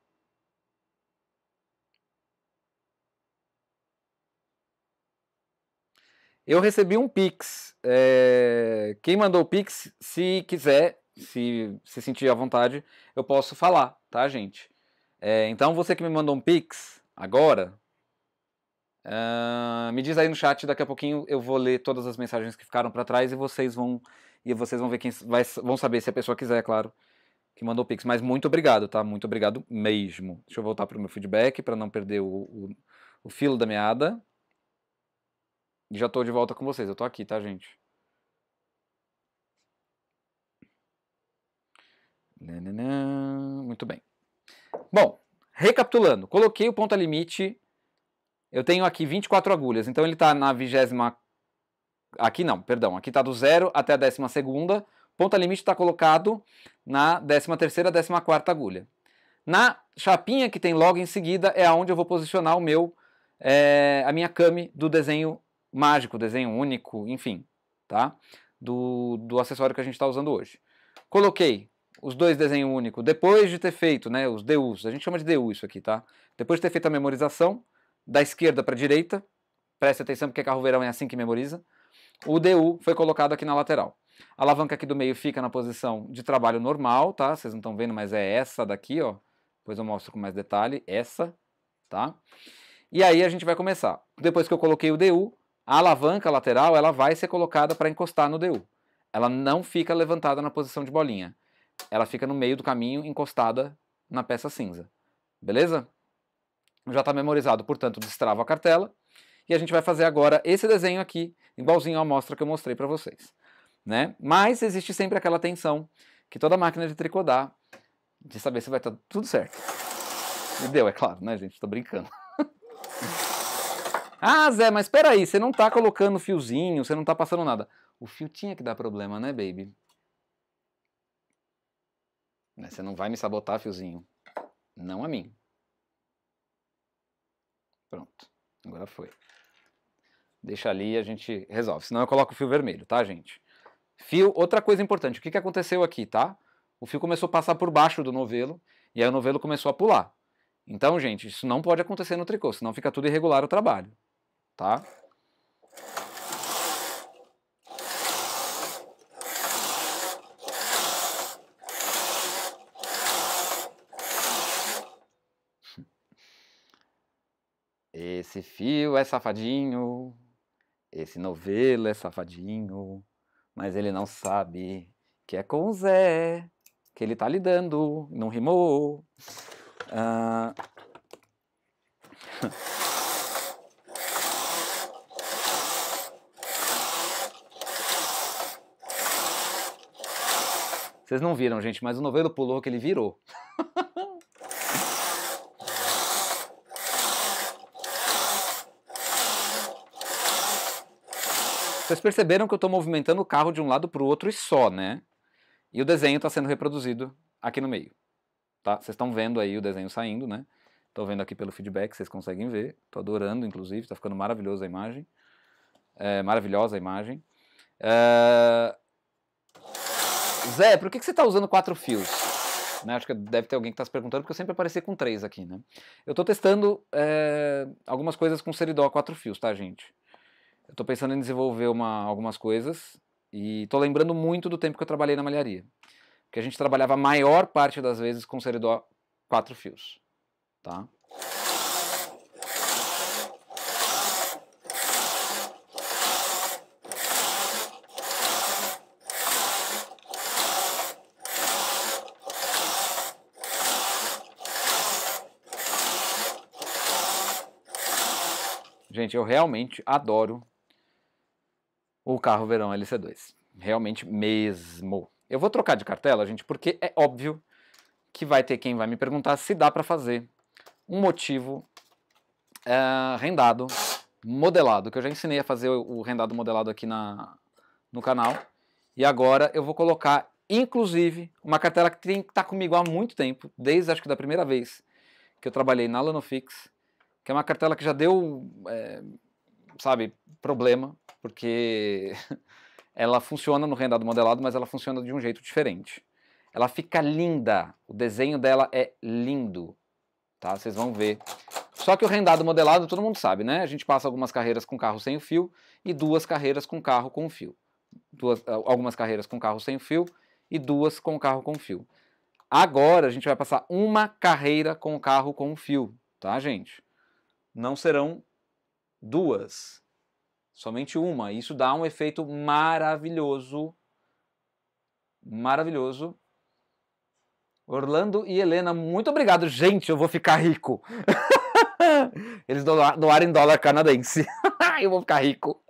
Eu recebi um Pix. É... Quem mandou o Pix, se quiser, se se sentir à vontade, eu posso falar, tá, gente? É, então, você que me mandou um Pix agora, Uh, me diz aí no chat, daqui a pouquinho eu vou ler todas as mensagens que ficaram para trás e vocês vão e vocês vão ver quem vai, vão saber se a pessoa quiser, é claro, que mandou o pix. Mas muito obrigado, tá? Muito obrigado mesmo. Deixa eu voltar para o meu feedback para não perder o, o, o, filo da meada. E já estou de volta com vocês. Eu estou aqui, tá, gente? Muito bem. Bom, recapitulando, coloquei o ponta limite eu tenho aqui 24 agulhas, então ele está na vigésima. Aqui não, perdão. Aqui está do zero até a décima segunda. Ponta limite está colocado na décima terceira, décima quarta agulha. Na chapinha que tem logo em seguida é aonde eu vou posicionar o meu, é, a minha cami do desenho mágico, desenho único, enfim, tá? Do, do acessório que a gente está usando hoje. Coloquei os dois desenhos únicos depois de ter feito, né? Os DUs, a gente chama de DU isso aqui, tá? Depois de ter feito a memorização, da esquerda para a direita. Preste atenção porque carro verão é assim que memoriza. O DU foi colocado aqui na lateral. A alavanca aqui do meio fica na posição de trabalho normal, tá? Vocês não estão vendo, mas é essa daqui, ó. Depois eu mostro com mais detalhe, essa, tá? E aí a gente vai começar. Depois que eu coloquei o DU, a alavanca lateral, ela vai ser colocada para encostar no DU. Ela não fica levantada na posição de bolinha. Ela fica no meio do caminho, encostada na peça cinza. Beleza? já está memorizado, portanto, destrava a cartela. E a gente vai fazer agora esse desenho aqui, igualzinho à amostra que eu mostrei para vocês. Né? Mas existe sempre aquela tensão que toda máquina de tricodar, de saber se vai estar tá tudo certo. E deu, é claro, né, gente? Estou brincando. ah, Zé, mas espera aí, você não está colocando fiozinho, você não está passando nada. O fio tinha que dar problema, né, baby? Você não vai me sabotar, fiozinho. Não a mim. Pronto, agora foi. Deixa ali e a gente resolve. Senão eu coloco o fio vermelho, tá, gente? Fio, outra coisa importante, o que, que aconteceu aqui, tá? O fio começou a passar por baixo do novelo e aí o novelo começou a pular. Então, gente, isso não pode acontecer no tricô, senão fica tudo irregular o trabalho, tá? Esse fio é safadinho, esse novelo é safadinho, mas ele não sabe que é com o Zé que ele tá lidando, não rimou. Ah... Vocês não viram, gente, mas o novelo pulou que ele virou. Vocês perceberam que eu estou movimentando o carro de um lado para o outro e só, né? E o desenho está sendo reproduzido aqui no meio. Tá? Vocês estão vendo aí o desenho saindo, né? Estou vendo aqui pelo feedback, vocês conseguem ver. Estou adorando, inclusive, está ficando maravilhosa a imagem. É, maravilhosa a imagem. É... Zé, por que, que você está usando quatro fios? Né? Acho que deve ter alguém que está se perguntando, porque eu sempre apareci com três aqui, né? Eu estou testando é, algumas coisas com seridó a quatro fios, tá, gente? Eu estou pensando em desenvolver uma, algumas coisas e estou lembrando muito do tempo que eu trabalhei na malharia. que a gente trabalhava a maior parte das vezes com seridó quatro fios. Tá? Gente, eu realmente adoro o carro verão LC2. Realmente mesmo. Eu vou trocar de cartela, gente, porque é óbvio que vai ter quem vai me perguntar se dá para fazer um motivo é, rendado, modelado, que eu já ensinei a fazer o rendado modelado aqui na, no canal. E agora eu vou colocar, inclusive, uma cartela que está comigo há muito tempo, desde acho que da primeira vez que eu trabalhei na Lanofix, que é uma cartela que já deu, é, sabe, problema porque ela funciona no rendado modelado, mas ela funciona de um jeito diferente. Ela fica linda, o desenho dela é lindo, tá? Vocês vão ver. Só que o rendado modelado, todo mundo sabe, né? A gente passa algumas carreiras com carro sem o fio e duas carreiras com carro com fio. Duas, ah, algumas carreiras com carro sem fio e duas com carro com fio. Agora a gente vai passar uma carreira com carro com fio, tá, gente? Não serão duas, Somente uma. Isso dá um efeito maravilhoso. Maravilhoso. Orlando e Helena, muito obrigado. Gente, eu vou ficar rico. Eles doaram em dólar canadense. eu vou ficar rico.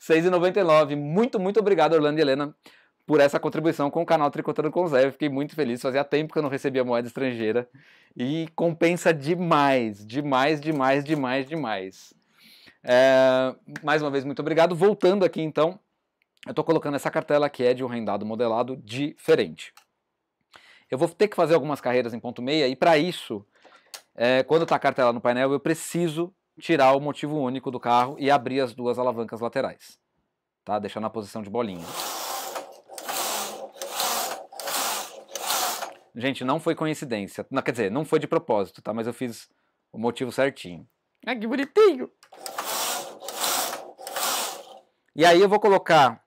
6,99. Muito, muito obrigado, Orlando e Helena, por essa contribuição com o canal Tricotando com o Zé. Eu fiquei muito feliz. Fazia tempo que eu não recebia moeda estrangeira. E compensa demais, demais, demais, demais, demais. É, mais uma vez, muito obrigado. Voltando aqui então, eu estou colocando essa cartela que é de um rendado modelado diferente. Eu vou ter que fazer algumas carreiras em ponto meia e para isso, é, quando está a cartela no painel, eu preciso tirar o motivo único do carro e abrir as duas alavancas laterais, tá? Deixar na posição de bolinha. Gente, não foi coincidência. Não, quer dizer, não foi de propósito, tá? Mas eu fiz o motivo certinho. Ai, que bonitinho! E aí eu vou colocar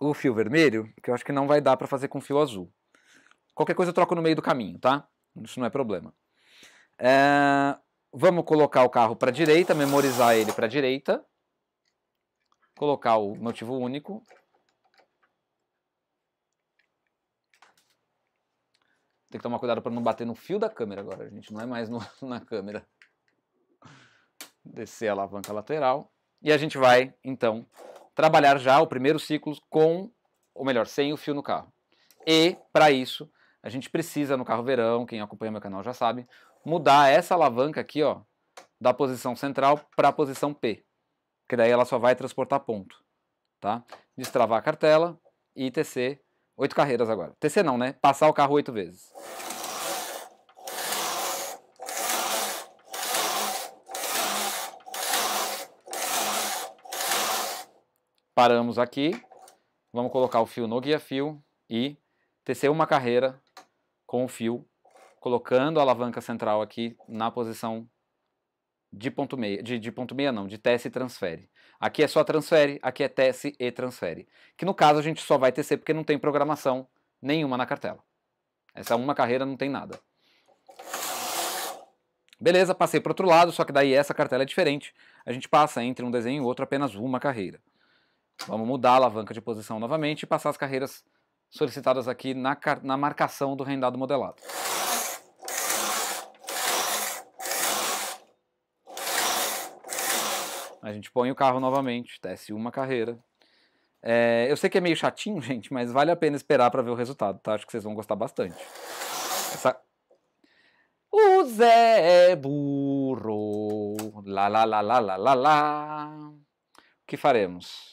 o fio vermelho, que eu acho que não vai dar para fazer com fio azul. Qualquer coisa eu troco no meio do caminho, tá? Isso não é problema. É... Vamos colocar o carro para a direita, memorizar ele para a direita. Colocar o motivo único. Tem que tomar cuidado para não bater no fio da câmera agora, gente. Não é mais no, na câmera. Descer a alavanca lateral. E a gente vai, então, trabalhar já o primeiro ciclo com, ou melhor, sem o fio no carro. E, para isso, a gente precisa, no carro verão, quem acompanha meu canal já sabe, mudar essa alavanca aqui, ó, da posição central para a posição P, que daí ela só vai transportar ponto, tá? Destravar a cartela e tecer oito carreiras agora. Tecer não, né? Passar o carro oito vezes. Paramos aqui, vamos colocar o fio no guia-fio e tecer uma carreira com o fio, colocando a alavanca central aqui na posição de ponto meia, de, de, ponto meia não, de tece e transfere. Aqui é só transfere, aqui é tece e transfere. Que no caso a gente só vai tecer porque não tem programação nenhuma na cartela. Essa é uma carreira não tem nada. Beleza, passei para outro lado, só que daí essa cartela é diferente. A gente passa entre um desenho e outro apenas uma carreira. Vamos mudar a alavanca de posição novamente e passar as carreiras solicitadas aqui na, na marcação do rendado modelado. A gente põe o carro novamente, desce uma carreira. É, eu sei que é meio chatinho, gente, mas vale a pena esperar para ver o resultado, tá? Acho que vocês vão gostar bastante. Essa... O Zé é burro, lá lá lá lá lá lá lá. O que faremos?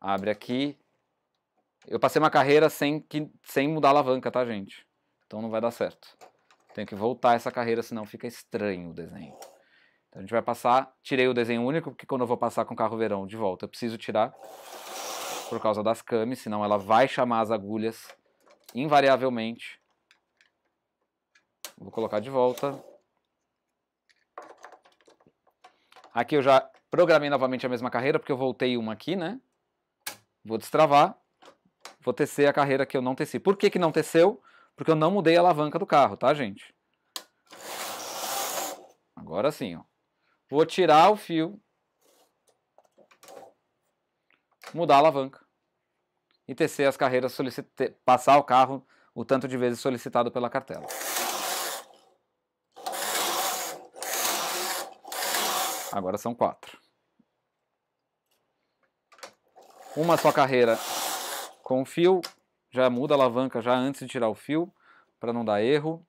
Abre aqui. Eu passei uma carreira sem, que, sem mudar a alavanca, tá, gente? Então não vai dar certo. Tenho que voltar essa carreira, senão fica estranho o desenho. Então a gente vai passar... Tirei o desenho único, porque quando eu vou passar com o carro verão de volta, eu preciso tirar por causa das cames, senão ela vai chamar as agulhas invariavelmente. Vou colocar de volta. Aqui eu já programei novamente a mesma carreira, porque eu voltei uma aqui, né? Vou destravar, vou tecer a carreira que eu não teci. Por que, que não teceu? Porque eu não mudei a alavanca do carro, tá, gente? Agora sim, ó. Vou tirar o fio, mudar a alavanca e tecer as carreiras, solicite... passar o carro o tanto de vezes solicitado pela cartela. Agora são quatro. uma só carreira com fio, já muda a alavanca já antes de tirar o fio, para não dar erro.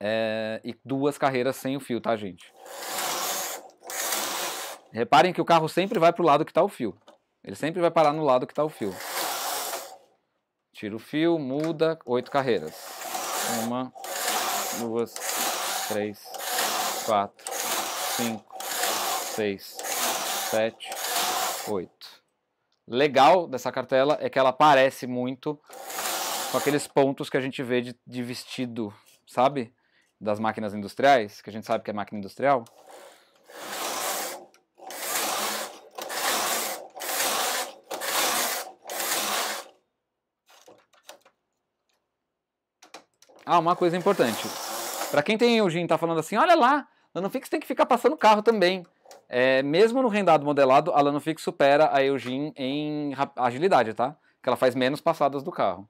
É, e duas carreiras sem o fio, tá, gente? Reparem que o carro sempre vai para o lado que está o fio. Ele sempre vai parar no lado que está o fio. Tira o fio, muda, oito carreiras. Uma, duas, três, quatro, cinco, seis, sete, 8. Legal dessa cartela é que ela parece muito com aqueles pontos que a gente vê de, de vestido, sabe? Das máquinas industriais, que a gente sabe que é máquina industrial. Ah, uma coisa importante. Para quem tem o gin tá falando assim, olha lá, no você tem que ficar passando carro também. É, mesmo no rendado modelado, a Lanofix supera a Eugene em agilidade, tá? Que ela faz menos passadas do carro.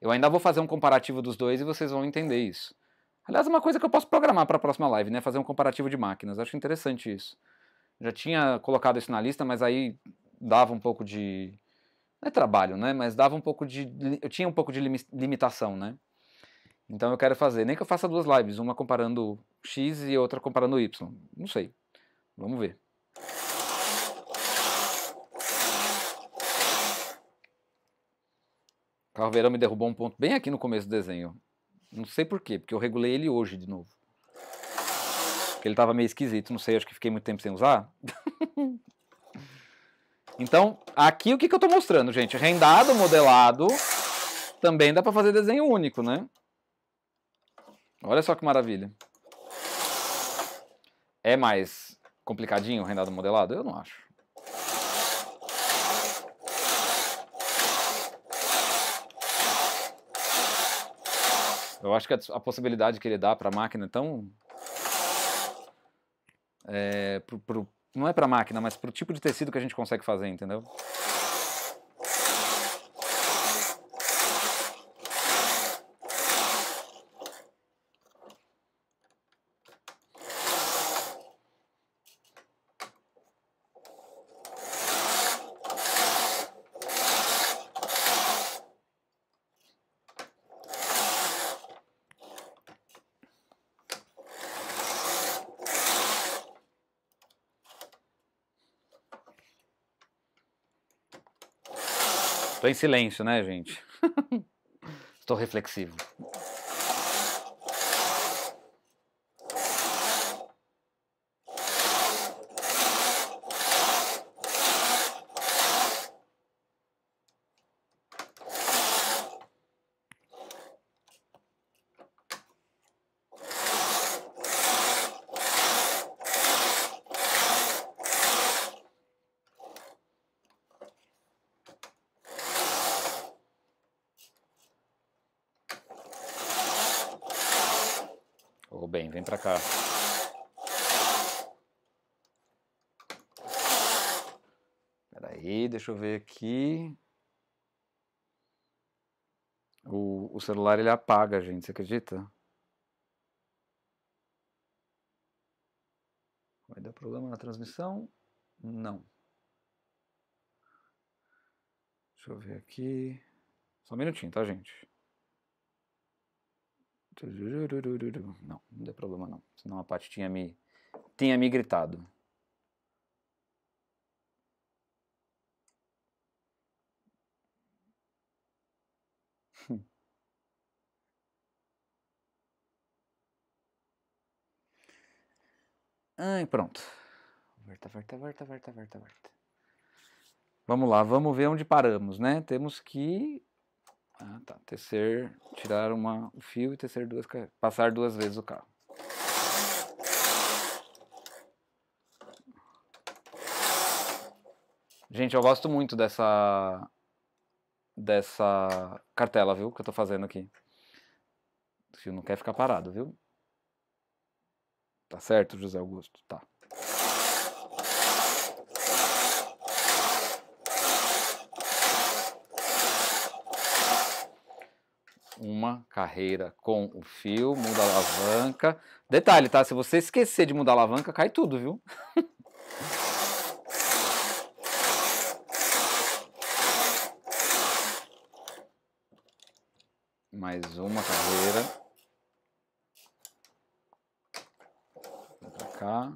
Eu ainda vou fazer um comparativo dos dois e vocês vão entender isso. Aliás, é uma coisa que eu posso programar para a próxima live, né? Fazer um comparativo de máquinas. Acho interessante isso. Já tinha colocado isso na lista, mas aí dava um pouco de. Não é trabalho, né? Mas dava um pouco de. Eu tinha um pouco de limitação, né? Então eu quero fazer. Nem que eu faça duas lives, uma comparando X e outra comparando Y. Não sei. Vamos ver. O carro me derrubou um ponto bem aqui no começo do desenho. Não sei por quê, porque eu regulei ele hoje de novo. Porque ele estava meio esquisito, não sei, acho que fiquei muito tempo sem usar. então, aqui o que, que eu estou mostrando, gente? Rendado, modelado, também dá para fazer desenho único, né? Olha só que maravilha. É mais complicadinho o rendado modelado? Eu não acho. Eu acho que a, possibilidade que ele dá para a máquina é tão. É, pro, pro, não é para a máquina, mas para o tipo de tecido que a gente consegue fazer, entendeu? em silêncio, né, gente? Estou reflexivo. para cá. aí, deixa eu ver aqui. O, o celular ele apaga, gente, você acredita? Vai dar problema na transmissão? Não. Deixa eu ver aqui. Só um minutinho, tá, gente? Não, não deu problema não. Senão a parte tinha me, tinha me gritado. Hum. Ai, pronto. Verta, verta, verta, verta, verta, verta. Vamos lá, vamos ver onde paramos, né? Temos que ah, tá. Tecer, tirar uma, o fio e tecer duas Passar duas vezes o carro. Gente, eu gosto muito dessa dessa cartela, viu? Que eu tô fazendo aqui. O fio não quer ficar parado, viu? Tá certo, José Augusto? Tá. uma carreira com o fio, muda a alavanca. Detalhe, tá? Se você esquecer de mudar a alavanca, cai tudo, viu? Mais uma carreira. Pra cá.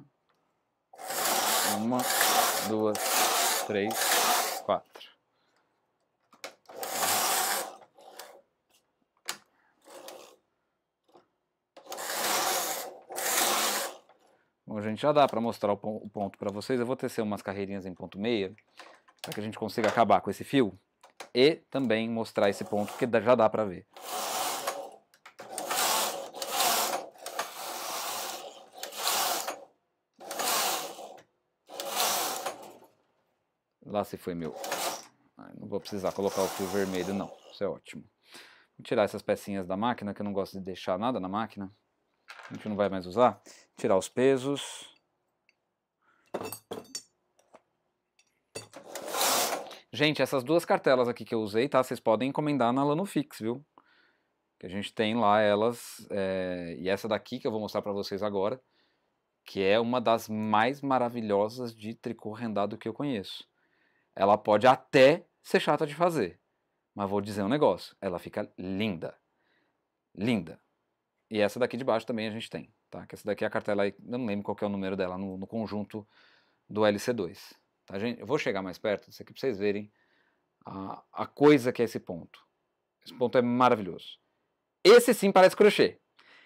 Uma, duas, três, quatro. a gente já dá para mostrar o ponto para vocês. Eu vou tecer umas carreirinhas em ponto meia, para que a gente consiga acabar com esse fio e também mostrar esse ponto, que já dá para ver. Lá se foi meu. Não vou precisar colocar o fio vermelho, não. Isso é ótimo. Vou tirar essas pecinhas da máquina, que eu não gosto de deixar nada na máquina a gente não vai mais usar, tirar os pesos. Gente, essas duas cartelas aqui que eu usei, tá? Vocês podem encomendar na Lanofix, viu? Que a gente tem lá elas, é... e essa daqui que eu vou mostrar para vocês agora, que é uma das mais maravilhosas de tricô rendado que eu conheço. Ela pode até ser chata de fazer, mas vou dizer um negócio, ela fica linda. Linda. E essa daqui de baixo também a gente tem, tá? Que essa daqui é a cartela, eu não lembro qual é o número dela no, no conjunto do LC2. Tá, gente? Eu vou chegar mais perto disso aqui para vocês verem a, a coisa que é esse ponto. Esse ponto é maravilhoso. Esse sim parece crochê.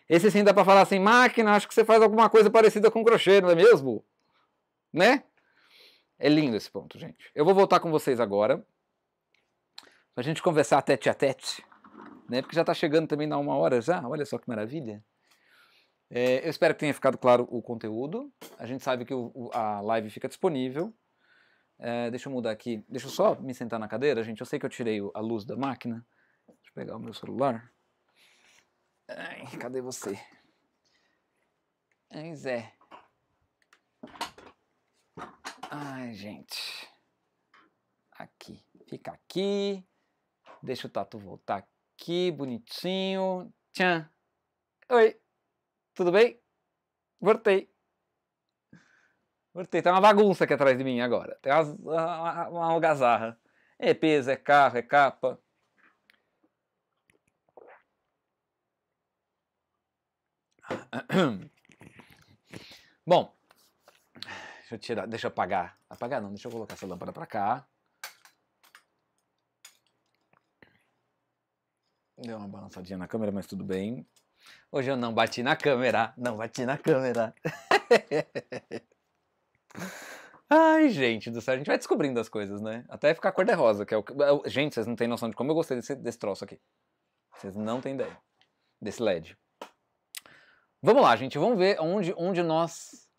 Esse sim dá para falar assim, máquina, acho que você faz alguma coisa parecida com crochê, não é mesmo? Né? É lindo esse ponto, gente. Eu vou voltar com vocês agora Pra a gente conversar tete a tete né? Porque já está chegando também na uma hora já, olha só que maravilha. É, eu espero que tenha ficado claro o conteúdo. A gente sabe que o, a live fica disponível. É, deixa eu mudar aqui. Deixa eu só me sentar na cadeira, gente. Eu sei que eu tirei a luz da máquina. Deixa eu pegar o meu celular. Ai, cadê você? Ai, Zé. Ai, gente. Aqui. Fica aqui. Deixa o Tato voltar aqui, bonitinho. Tchan. Oi, tudo bem? Voltei. Voltei. Tem tá uma bagunça aqui atrás de mim agora. Tem uma, uma, uma algazarra. É peso, é carro, é capa. Bom, deixa eu tirar, deixa eu apagar. Apagar não, deixa eu colocar essa lâmpada para cá. Deu uma balançadinha na câmera, mas tudo bem. Hoje eu não bati na câmera, não bati na câmera. Ai, gente do céu, a gente vai descobrindo as coisas, né? Até ficar cor-de-rosa, é que é o. Gente, vocês não têm noção de como eu gostei desse, desse troço aqui. Vocês não têm ideia. Desse LED. Vamos lá, gente, vamos ver onde, onde nós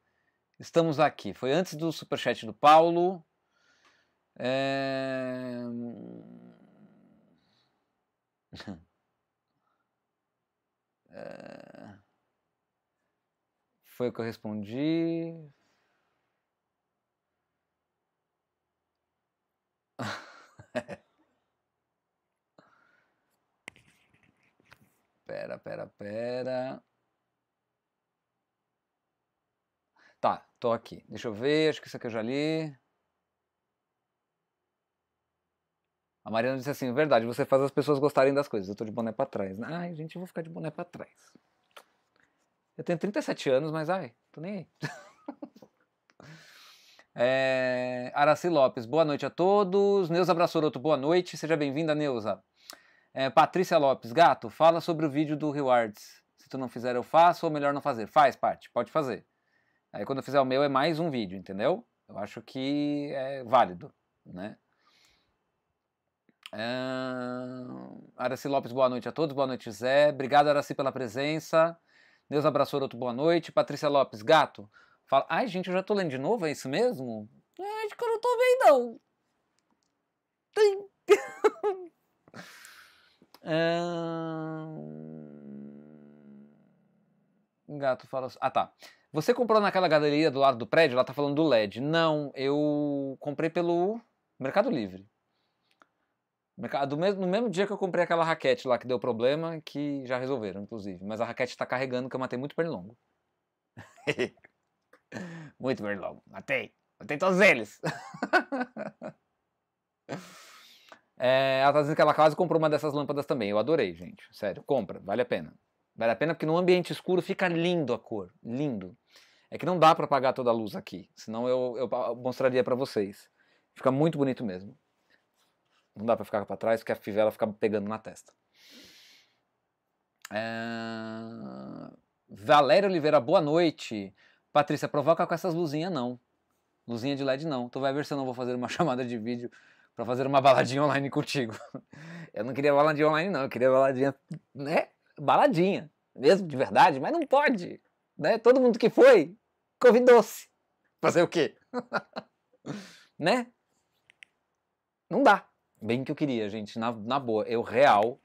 estamos aqui. Foi antes do superchat do Paulo. É... Eh, foi o que eu respondi. pera, pera, pera. Tá, tô aqui. Deixa eu ver, acho que isso aqui eu já li. A Mariana disse assim: é verdade, você faz as pessoas gostarem das coisas. Eu tô de boné pra trás. Ai, gente, eu vou ficar de boné pra trás. Eu tenho 37 anos, mas ai, tô nem aí. É, Araci Lopes, boa noite a todos. Neuza Brassoroto, boa noite. Seja bem-vinda, Neuza. É, Patrícia Lopes, gato, fala sobre o vídeo do Rewards. Se tu não fizer, eu faço, ou melhor não fazer. Faz, parte, pode fazer. Aí quando eu fizer o meu, é mais um vídeo, entendeu? Eu acho que é válido, né? Uh, Araci Lopes, boa noite a todos, boa noite, Zé. Obrigado, Araci, pela presença. Deus abraçou outro boa noite. Patrícia Lopes, gato. Fala... Ai, gente, eu já tô lendo de novo, é isso mesmo? É, acho que eu não tô bem, não. Tem. um... Gato fala. Ah, tá. Você comprou naquela galeria do lado do prédio? Ela tá falando do LED. Não, eu comprei pelo Mercado Livre. Do mesmo, no mesmo dia que eu comprei aquela raquete lá que deu problema, que já resolveram, inclusive. Mas a raquete tá carregando, que eu é matei muito pernilongo. muito pernilongo. Matei. Matei todos eles. é, ela tá dizendo que ela quase comprou uma dessas lâmpadas também. Eu adorei, gente. Sério, compra. Vale a pena. Vale a pena porque no ambiente escuro fica lindo a cor. Lindo. É que não dá para apagar toda a luz aqui. Senão eu, eu mostraria para vocês. Fica muito bonito mesmo. Não dá para ficar para trás porque a fivela fica pegando na testa. É... Valéria Oliveira, boa noite. Patrícia, provoca com essas luzinhas não. Luzinha de LED não. Tu vai ver se eu não vou fazer uma chamada de vídeo para fazer uma baladinha online contigo. Eu não queria baladinha online não, eu queria baladinha, né? Baladinha, mesmo de verdade, mas não pode, né? Todo mundo que foi convidou-se. Fazer o quê? né? Não dá bem que eu queria, gente, na, na boa. Eu, real.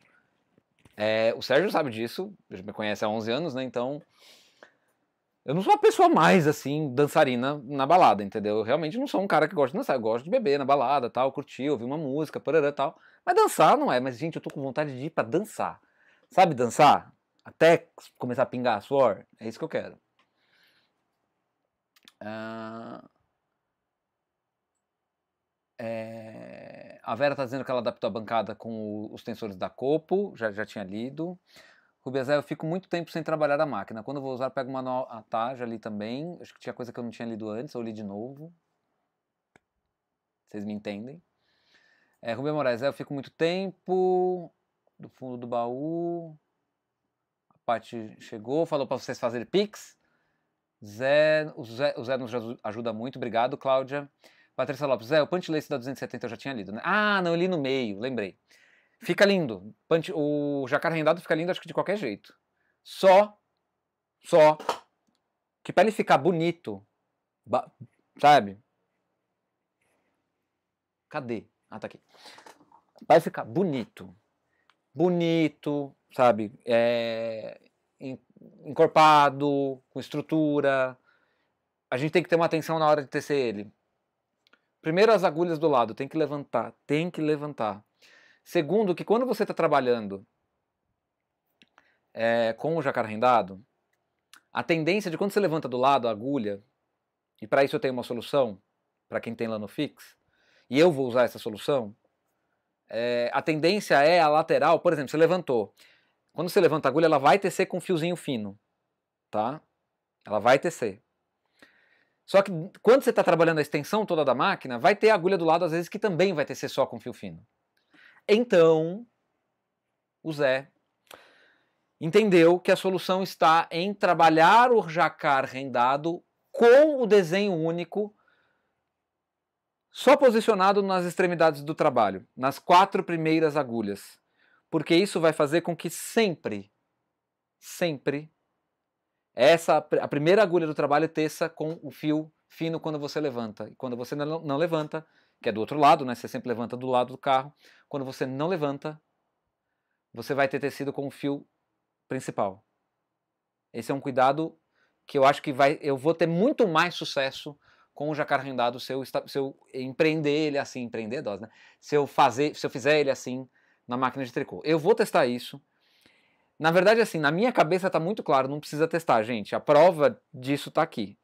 É, o Sérgio sabe disso, ele me conhece há 11 anos, né? Então. Eu não sou uma pessoa mais, assim, dançarina na balada, entendeu? Eu realmente não sou um cara que gosta de dançar. Eu gosto de beber na balada, tal, curtir, ouvir uma música, parará, tal. Mas dançar não é. Mas, gente, eu tô com vontade de ir pra dançar. Sabe dançar? Até começar a pingar suor. É isso que eu quero. Ah... É... A Vera está dizendo que ela adaptou a bancada com os tensores da Copo, já, já tinha lido. Rubiazé, eu fico muito tempo sem trabalhar a máquina. Quando eu vou usar, pego uma manual. Ah, tá, já também. Acho que tinha coisa que eu não tinha lido antes, ou li de novo. Vocês me entendem? É, Rubem Moraes, é, eu fico muito tempo. Do fundo do baú. A Paty chegou, falou para vocês fazerem pix. Zé o, Zé, o Zé nos ajuda muito, obrigado, Cláudia. Patrícia Lopes, é, o Punchlice da 270 eu já tinha lido, né? Ah, não, eu li no meio, lembrei. Fica lindo. Punch, o Jacar Rendado fica lindo, acho que de qualquer jeito. Só, só, que para ele ficar bonito, sabe? Cadê? Ah, tá aqui. Para ele ficar bonito, bonito, sabe? É, encorpado, com estrutura. A gente tem que ter uma atenção na hora de tecer ele. Primeiro, as agulhas do lado, tem que levantar, tem que levantar. Segundo, que quando você está trabalhando é, com o jacar rendado, a tendência de quando você levanta do lado a agulha, e para isso eu tenho uma solução, para quem tem lá no fix, e eu vou usar essa solução, é, a tendência é a lateral, por exemplo, você levantou. Quando você levanta a agulha, ela vai tecer com um fiozinho fino, tá? Ela vai tecer. Só que quando você está trabalhando a extensão toda da máquina, vai ter agulha do lado, às vezes, que também vai tecer só com fio fino. Então, o Zé entendeu que a solução está em trabalhar o jacar rendado com o desenho único, só posicionado nas extremidades do trabalho, nas quatro primeiras agulhas. Porque isso vai fazer com que sempre, sempre essa a primeira agulha do trabalho é teça com o fio fino quando você levanta. E quando você não, não levanta, que é do outro lado, né? Você sempre levanta do lado do carro. Quando você não levanta, você vai ter tecido com o fio principal. Esse é um cuidado que eu acho que vai, eu vou ter muito mais sucesso com o jacarandado se eu, se eu empreender ele assim, empreender né? Se eu fazer, se eu fizer ele assim na máquina de tricô. Eu vou testar isso. Na verdade, assim, na minha cabeça está muito claro, não precisa testar, gente. A prova disso está aqui.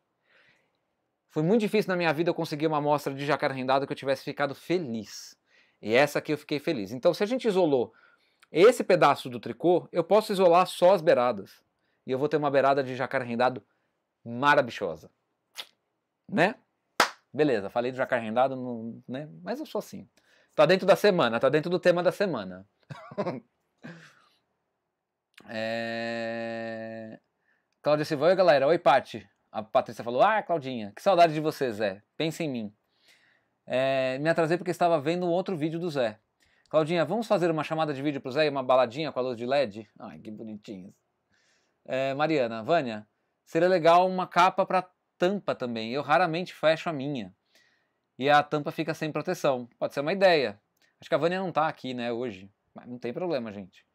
Foi muito difícil na minha vida eu conseguir uma amostra de rendado que eu tivesse ficado feliz. E essa aqui eu fiquei feliz. Então, se a gente isolou esse pedaço do tricô, eu posso isolar só as beiradas. E eu vou ter uma beirada de rendado maravilhosa. Né? Beleza, falei do jacarandado, né? mas eu sou assim. Tá dentro da semana, tá dentro do tema da semana. É... Cláudia Silva, oi galera, oi Pati. A Patrícia falou, ah, Claudinha, que saudade de você, Zé. Pensa em mim. É, me atrasei porque estava vendo outro vídeo do Zé. Claudinha, vamos fazer uma chamada de vídeo pro Zé e uma baladinha com a luz de LED? Ai, que bonitinho. É, Mariana, Vânia, seria legal uma capa para tampa também. Eu raramente fecho a minha. E a tampa fica sem proteção. Pode ser uma ideia. Acho que a Vânia não tá aqui, né, hoje. Mas não tem problema, gente.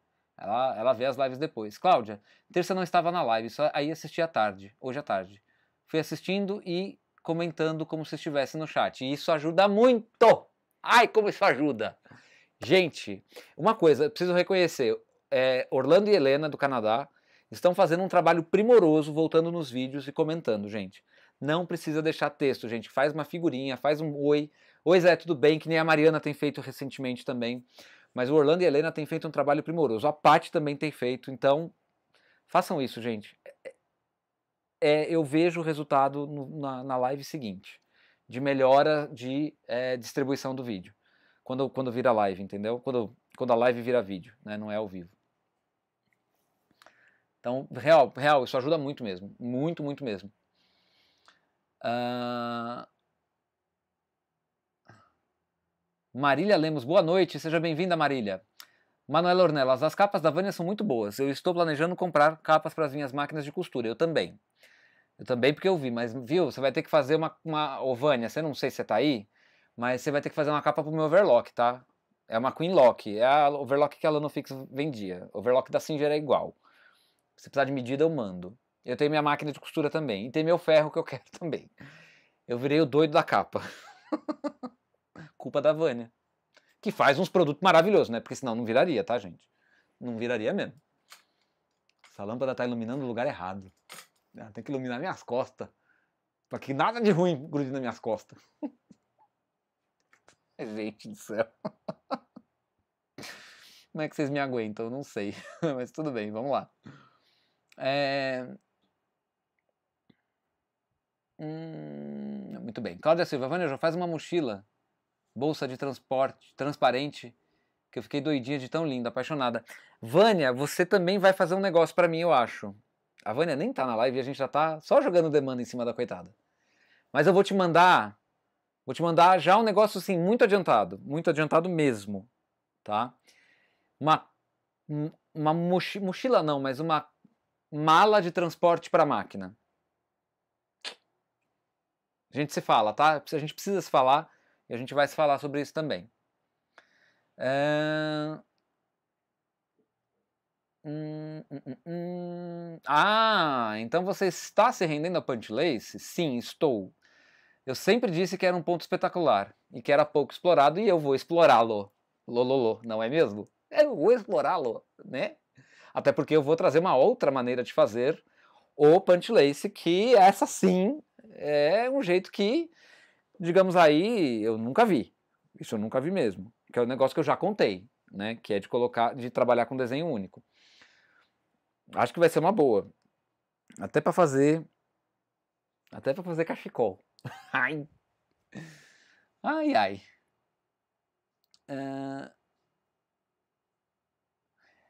Ela, ela vê as lives depois. Cláudia, terça não estava na live, só aí assisti à tarde, hoje à tarde. Fui assistindo e comentando como se estivesse no chat. E isso ajuda muito! Ai, como isso ajuda! Gente, uma coisa, preciso reconhecer: é, Orlando e Helena, do Canadá, estão fazendo um trabalho primoroso voltando nos vídeos e comentando, gente. Não precisa deixar texto, gente. Faz uma figurinha, faz um oi. Oi, Zé, tudo bem? Que nem a Mariana tem feito recentemente também. Mas o Orlando e a Helena têm feito um trabalho primoroso. A Paty também tem feito. Então, façam isso, gente. É, é, eu vejo o resultado no, na, na, live seguinte, de melhora de é, distribuição do vídeo. Quando, quando vira live, entendeu? Quando, quando a live vira vídeo, né? não é ao vivo. Então, real, real, isso ajuda muito mesmo. Muito, muito mesmo. Uh... Marília Lemos, boa noite, seja bem-vinda, Marília. Manuela Ornelas, as capas da Vânia são muito boas. Eu estou planejando comprar capas para as minhas máquinas de costura. Eu também. Eu também, porque eu vi, mas viu, você vai ter que fazer uma. uma ô, Vânia, você não sei se você tá aí, mas você vai ter que fazer uma capa pro meu overlock, tá? É uma Queen Lock. É a overlock que a Lanofix vendia. Overlock da Singer é igual. Se precisar de medida, eu mando. Eu tenho minha máquina de costura também. E tem meu ferro que eu quero também. Eu virei o doido da capa. culpa da Vânia. Que faz uns produtos maravilhosos, né? Porque senão não viraria, tá, gente? Não viraria mesmo. Essa lâmpada tá iluminando o lugar errado. Ela tem que iluminar minhas costas. Pra que nada de ruim grude nas minhas costas. gente do céu. Como é que vocês me aguentam? Eu não sei. Mas tudo bem, vamos lá. É... Hum, muito bem. Cláudia Silva, Vânia, já faz uma mochila bolsa de transporte transparente, que eu fiquei doidinha de tão linda, apaixonada. Vânia, você também vai fazer um negócio para mim, eu acho. A Vânia nem tá na live e a gente já tá só jogando demanda em cima da coitada. Mas eu vou te mandar, vou te mandar já um negócio assim muito adiantado, muito adiantado mesmo, tá? Uma uma mochila, mochila não, mas uma mala de transporte para máquina. A gente se fala, tá? A gente precisa se falar e a gente vai falar sobre isso também. Hum, hum, hum, hum. Ah, então você está se rendendo a Punch Sim, estou. Eu sempre disse que era um ponto espetacular e que era pouco explorado e eu vou explorá-lo. Lololô, não é mesmo? Eu vou explorá-lo, né? Até porque eu vou trazer uma outra maneira de fazer o Punch que essa sim é um jeito que digamos aí, eu nunca vi. Isso eu nunca vi mesmo. Que é o um negócio que eu já contei, né? Que é de colocar, de trabalhar com desenho único. Acho que vai ser uma boa. Até para fazer. Até para fazer cachecol. ai. Ai, ai. É,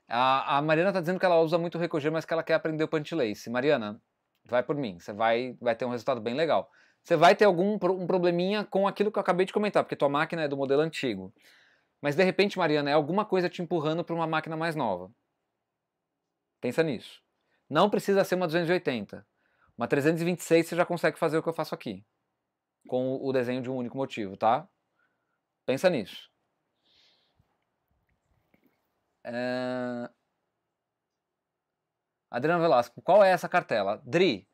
a, Mariana tá dizendo que ela usa muito recoger mas que ela quer aprender o Punch Lace. Mariana, vai por mim. Você vai, vai ter um resultado bem legal você vai ter algum um probleminha com aquilo que eu acabei de comentar, porque tua máquina é do modelo antigo. Mas de repente, Mariana, é alguma coisa te empurrando para uma máquina mais nova. Pensa nisso. Não precisa ser uma 280. Uma 326 você já consegue fazer o que eu faço aqui. Com o desenho de um único motivo, tá? Pensa nisso. É... Adriana Velasco, qual é essa cartela? DRI,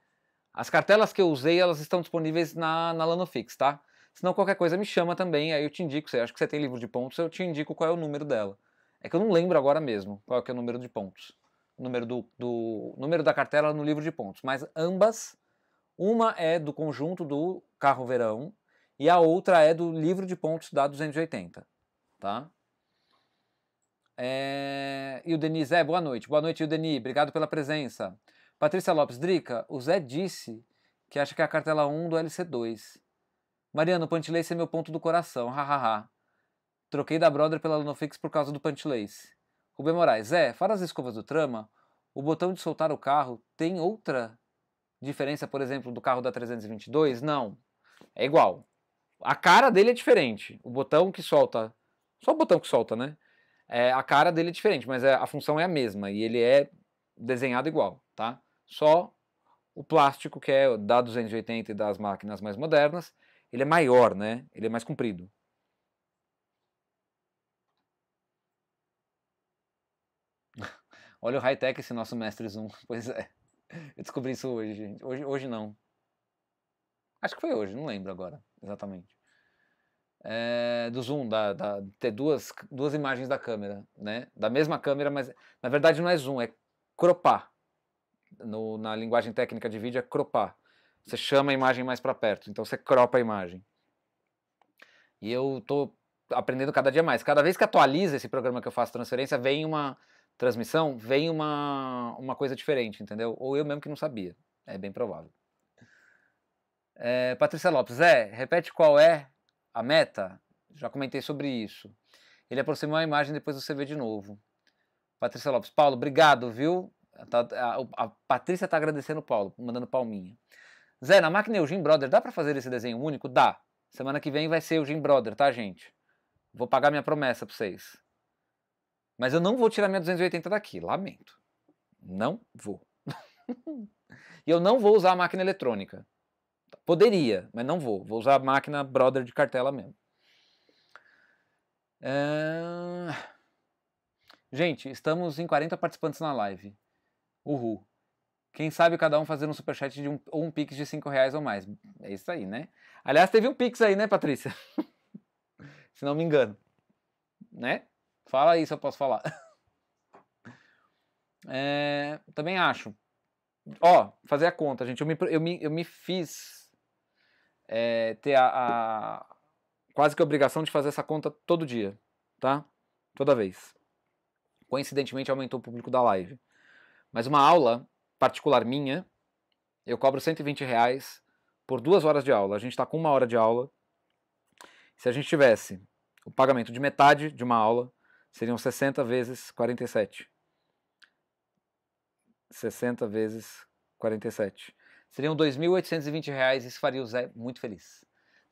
as cartelas que eu usei, elas estão disponíveis na, na Lanofix, tá? Se não, qualquer coisa me chama também, aí eu te indico, você acha que você tem livro de pontos, eu te indico qual é o número dela. É que eu não lembro agora mesmo qual é, é o número de pontos. O número, do, do, número da cartela no livro de pontos. Mas ambas, uma é do conjunto do carro verão e a outra é do livro de pontos da 280, tá? É... E o Denis, é, boa noite. Boa noite, o Denis, obrigado pela presença. Patrícia Lopes Drica, o Zé disse que acha que é a cartela 1 do LC2. Mariano, Pantilace é meu ponto do coração, hahaha. Troquei da Brother pela Lunofix por causa do Pantilace. Rubem Moraes, Zé, fora as escovas do trama, o botão de soltar o carro tem outra diferença, por exemplo, do carro da 322? Não. É igual. A cara dele é diferente. O botão que solta. Só o botão que solta, né? É, a cara dele é diferente, mas é, a função é a mesma e ele é desenhado igual, tá? Só o plástico, que é da 280 e das máquinas mais modernas, ele é maior, né? Ele é mais comprido. Olha o high-tech esse nosso mestre Zoom. Pois é. Eu descobri isso hoje, gente. Hoje, hoje não. Acho que foi hoje, não lembro agora exatamente. É, do zoom, da, da, ter duas, duas imagens da câmera, né? Da mesma câmera, mas na verdade não é zoom, é cropar no, na linguagem técnica de vídeo é cropar. Você chama a imagem mais para perto, então você cropa a imagem. E eu estou aprendendo cada dia mais. Cada vez que atualiza esse programa que eu faço transferência, vem uma transmissão, vem uma, uma coisa diferente, entendeu? Ou eu mesmo que não sabia. É bem provável. É, Patrícia Lopes, é, repete qual é a meta? Já comentei sobre isso. Ele aproximou a imagem, depois você vê de novo. Patrícia Lopes, Paulo, obrigado, viu? Tá, a, a, a Patrícia tá agradecendo o Paulo, mandando palminha. Zé, na máquina Eugene Brother, dá para fazer esse desenho único? Dá. Semana que vem vai ser o Eugene Brother, tá, gente? Vou pagar minha promessa para vocês. Mas eu não vou tirar minha 280 daqui, lamento. Não vou. e eu não vou usar a máquina eletrônica. Poderia, mas não vou. Vou usar a máquina brother de cartela mesmo. É... Gente, estamos em 40 participantes na live. Uhul. Quem sabe cada um fazendo um superchat de um, ou um pix de 5 reais ou mais. É isso aí, né? Aliás, teve um pix aí, né, Patrícia? Se não me engano. Né? Fala aí se eu posso falar. é, também acho. Ó, fazer a conta, gente. Eu me, eu me, eu me fiz é, ter a, a quase que a obrigação de fazer essa conta todo dia, tá? Toda vez. Coincidentemente aumentou o público da live. Mas uma aula particular minha, eu cobro 120 reais por duas horas de aula. A gente está com uma hora de aula. Se a gente tivesse o pagamento de metade de uma aula, seriam 60 vezes 47. 60 vezes 47. Seriam 2.820 reais, isso faria o Zé muito feliz.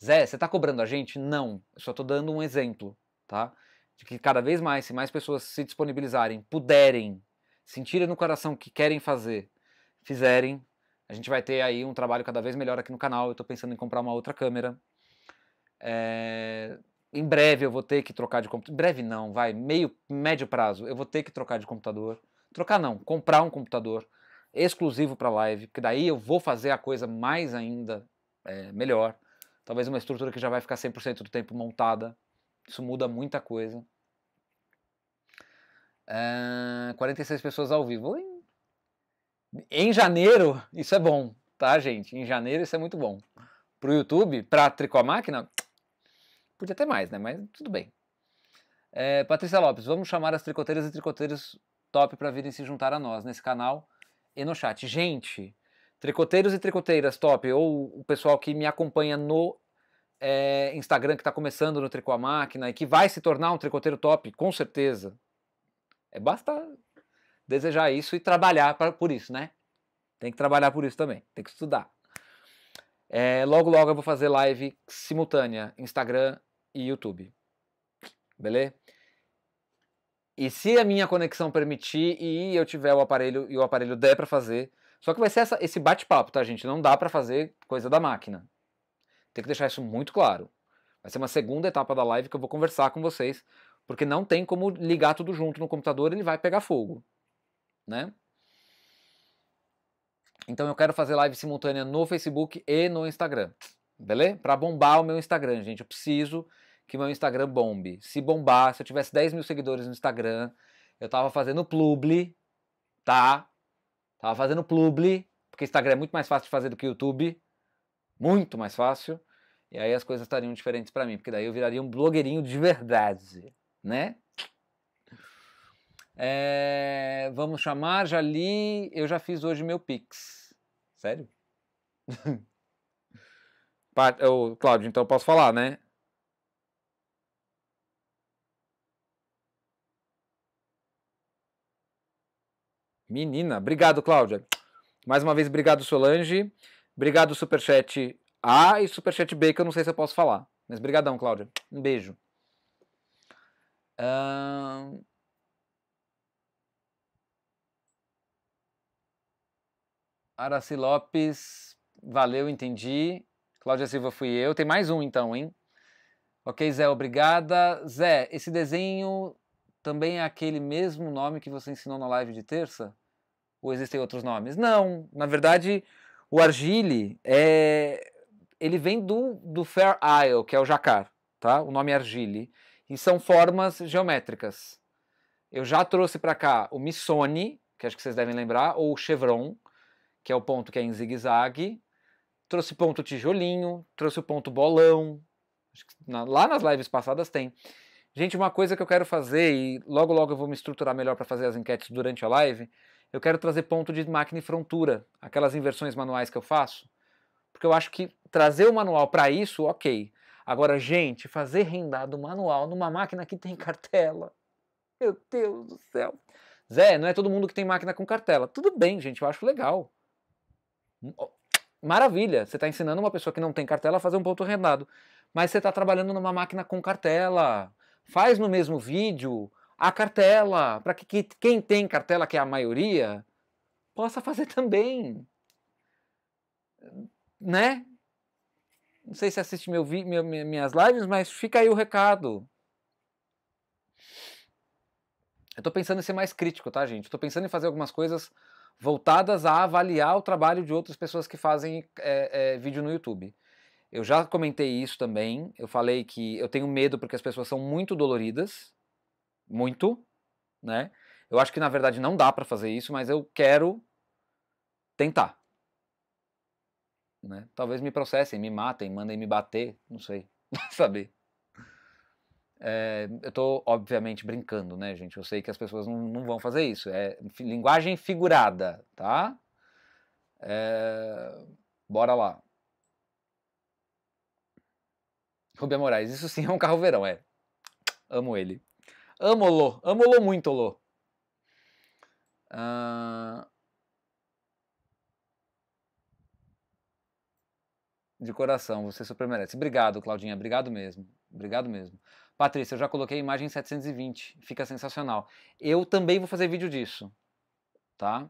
Zé, você está cobrando a gente? Não, eu só estou dando um exemplo, tá? De que cada vez mais, se mais pessoas se disponibilizarem, puderem sentirem no coração que querem fazer, fizerem, a gente vai ter aí um trabalho cada vez melhor aqui no canal. Eu estou pensando em comprar uma outra câmera. É... Em breve eu vou ter que trocar de computador. Breve não, vai, meio, médio prazo. Eu vou ter que trocar de computador. Trocar não, comprar um computador exclusivo para live, porque daí eu vou fazer a coisa mais ainda é, melhor. Talvez uma estrutura que já vai ficar 100% do tempo montada. Isso muda muita coisa. 46 pessoas ao vivo. Em janeiro, isso é bom, tá, gente? Em janeiro, isso é muito bom. Pro YouTube, pra Tricô Máquina, podia ter mais, né? Mas tudo bem. É, Patrícia Lopes, vamos chamar as tricoteiras e tricoteiros top para virem se juntar a nós nesse canal e no chat. Gente, tricoteiros e tricoteiras top, ou o pessoal que me acompanha no é, Instagram, que está começando no Tricô Máquina e que vai se tornar um tricoteiro top, com certeza, é, basta desejar isso e trabalhar pra, por isso, né? Tem que trabalhar por isso também, tem que estudar. É, logo, logo eu vou fazer live simultânea, Instagram e YouTube. Beleza? E se a minha conexão permitir e eu tiver o aparelho e o aparelho der para fazer, só que vai ser essa, esse bate-papo, tá, gente? Não dá para fazer coisa da máquina. Tem que deixar isso muito claro. Vai ser uma segunda etapa da live que eu vou conversar com vocês porque não tem como ligar tudo junto no computador, ele vai pegar fogo, né? Então eu quero fazer live simultânea no Facebook e no Instagram, beleza? Para bombar o meu Instagram, gente, eu preciso que meu Instagram bombe. Se bombar, se eu tivesse 10 mil seguidores no Instagram, eu tava fazendo publi, tá? Tava fazendo publi, porque Instagram é muito mais fácil de fazer do que YouTube, muito mais fácil. E aí as coisas estariam diferentes para mim, porque daí eu viraria um blogueirinho de verdade né? É, vamos chamar, já li, eu já fiz hoje meu Pix. Sério? Cláudio, então eu posso falar, né? Menina, obrigado, Cláudia. Mais uma vez, obrigado, Solange. Obrigado, Superchat A e Superchat B, que eu não sei se eu posso falar. Mas brigadão, Cláudia. Um beijo. Uh... Araci Lopes, valeu, entendi. Cláudia Silva fui eu. Tem mais um então, hein? Ok, Zé, obrigada. Zé, esse desenho também é aquele mesmo nome que você ensinou na live de terça? Ou existem outros nomes? Não, na verdade, o argile é ele vem do, do Fair Isle, que é o jacar, tá? O nome é argile e são formas geométricas. Eu já trouxe para cá o Missoni, que acho que vocês devem lembrar, ou o Chevron, que é o ponto que é em zigue-zague. Trouxe ponto tijolinho, trouxe o ponto bolão. Na, lá nas lives passadas tem. Gente, uma coisa que eu quero fazer, e logo logo eu vou me estruturar melhor para fazer as enquetes durante a live, eu quero trazer ponto de máquina e frontura, aquelas inversões manuais que eu faço, porque eu acho que trazer o manual para isso, ok. Agora, gente, fazer rendado manual numa máquina que tem cartela. Meu Deus do céu. Zé, não é todo mundo que tem máquina com cartela. Tudo bem, gente, eu acho legal. Hum, maravilha, você está ensinando uma pessoa que não tem cartela a fazer um ponto rendado. Mas você está trabalhando numa máquina com cartela. Faz no mesmo vídeo a cartela, para que, que quem tem cartela, que é a maioria, possa fazer também. Né? Não sei se assiste meu, meu, minhas lives, mas fica aí o recado. Eu tô pensando em ser mais crítico, tá, gente? tô pensando em fazer algumas coisas voltadas a avaliar o trabalho de outras pessoas que fazem é, é, vídeo no YouTube. Eu já comentei isso também. Eu falei que eu tenho medo porque as pessoas são muito doloridas. Muito, né? Eu acho que na verdade não dá para fazer isso, mas eu quero tentar. Né? Talvez me processem, me matem, mandem me bater, não sei, saber. É, eh, eu estou, obviamente, brincando, né, gente? Eu sei que as pessoas não, não vão fazer isso. É linguagem figurada, tá? É, bora lá. Rubem Moraes, isso sim é um carro verão, é. Amo ele. Amo-lo, amo-lo muito, Lô. Uh, de coração, você super merece. Obrigado, Claudinha, obrigado mesmo. Obrigado mesmo. Patrícia, eu já coloquei a imagem 720, fica sensacional. Eu também vou fazer vídeo disso, tá?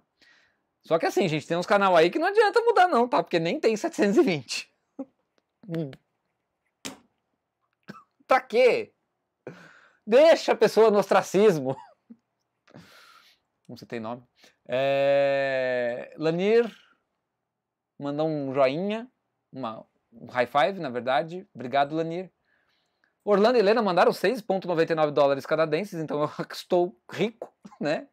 Só que assim, gente, tem uns canal aí que não adianta mudar não, tá? Porque nem tem 720. hum. pra quê? Deixa a pessoa no ostracismo. não sei tem nome. É... Lanir mandou um joinha uma, um high five, na verdade. Obrigado, Lanir. Orlando e Helena mandaram 6,99 dólares canadenses, então eu estou rico, né?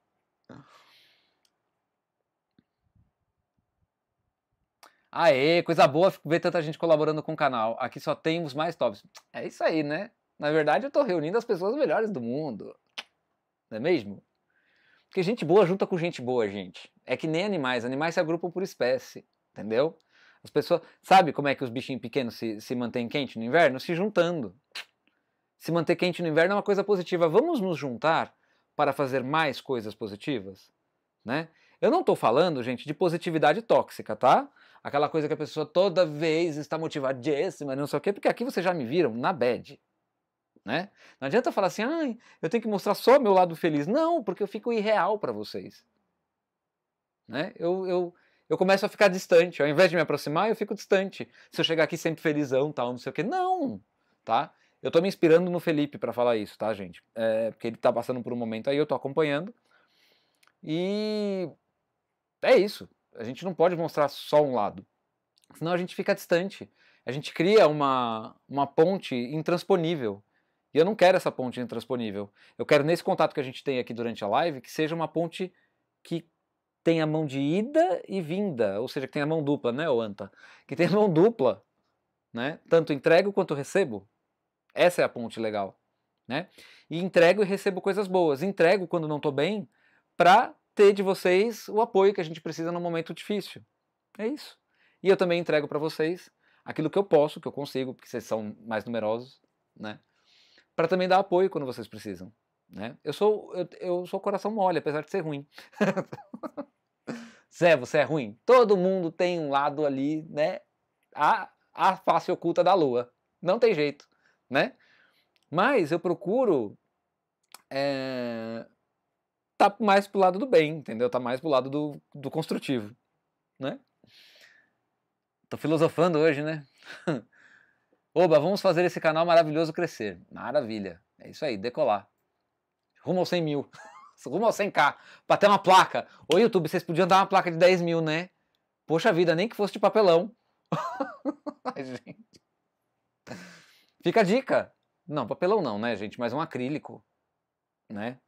Aê, coisa boa ver tanta gente colaborando com o canal. Aqui só tem os mais tops. É isso aí, né? Na verdade, eu estou reunindo as pessoas melhores do mundo. Não é mesmo? Porque gente boa junta com gente boa, gente. É que nem animais. Animais se agrupam por espécie, entendeu? As pessoas. Sabe como é que os bichinhos pequenos se, se mantêm quentes no inverno? Se juntando. Se manter quente no inverno é uma coisa positiva. Vamos nos juntar para fazer mais coisas positivas? Né? Eu não estou falando, gente, de positividade tóxica, tá? Aquela coisa que a pessoa toda vez está motivadíssima, não sei o quê, porque aqui vocês já me viram na bad. Né? Não adianta falar assim, ah, eu tenho que mostrar só meu lado feliz. Não, porque eu fico irreal para vocês. Né? Eu, eu, eu começo a ficar distante. Ao invés de me aproximar, eu fico distante. Se eu chegar aqui sempre felizão, tal, não sei o quê. Não! Tá? Eu tô me inspirando no Felipe para falar isso, tá, gente? É, porque ele tá passando por um momento aí, eu tô acompanhando. E é isso. A gente não pode mostrar só um lado. Senão a gente fica distante. A gente cria uma, uma ponte intransponível. E eu não quero essa ponte intransponível. Eu quero, nesse contato que a gente tem aqui durante a live, que seja uma ponte que tem a mão de ida e vinda, ou seja, que tem a mão dupla, né, o anta? Que tem a mão dupla, né? Tanto entrego quanto recebo. Essa é a ponte legal, né? E entrego e recebo coisas boas. Entrego quando não estou bem para ter de vocês o apoio que a gente precisa num momento difícil. É isso. E eu também entrego para vocês aquilo que eu posso, que eu consigo, porque vocês são mais numerosos, né? Para também dar apoio quando vocês precisam. Né? Eu, sou, eu, eu sou coração mole, apesar de ser ruim. Zé, você é ruim? Todo mundo tem um lado ali, né? A, a face oculta da lua. Não tem jeito, né? Mas eu procuro é, tá mais pro lado do bem, entendeu? Tá mais pro lado do, do construtivo, né? Tô filosofando hoje, né? Oba, vamos fazer esse canal maravilhoso crescer. Maravilha. É isso aí, decolar rumo aos 100 mil, rumo aos 100k, para ter uma placa. Ô YouTube, vocês podiam dar uma placa de 10 mil, né? Poxa vida, nem que fosse de papelão. Ai, gente. Fica a dica. Não, papelão não, né, gente? Mas um acrílico, né?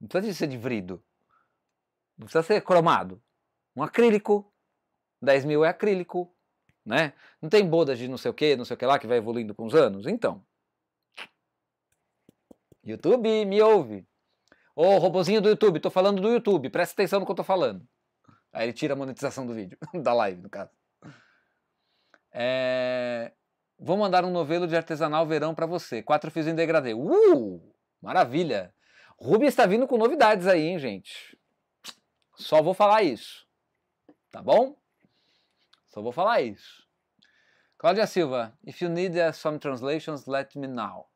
Não precisa ser de vrido. Não precisa ser cromado. Um acrílico. 10 mil é acrílico, né? Não tem bodas de não sei o que, não sei o que lá, que vai evoluindo com os anos? Então, YouTube, me ouve. Ô, robozinho do YouTube, tô falando do YouTube, presta atenção no que eu tô falando. Aí ele tira a monetização do vídeo, da live, no caso. É... Vou mandar um novelo de artesanal verão para você. Quatro fios em degradê. Uh! Maravilha! Ruby está vindo com novidades aí, hein, gente? Só vou falar isso. Tá bom? Só vou falar isso. Cláudia Silva, if you need some translations, let me know.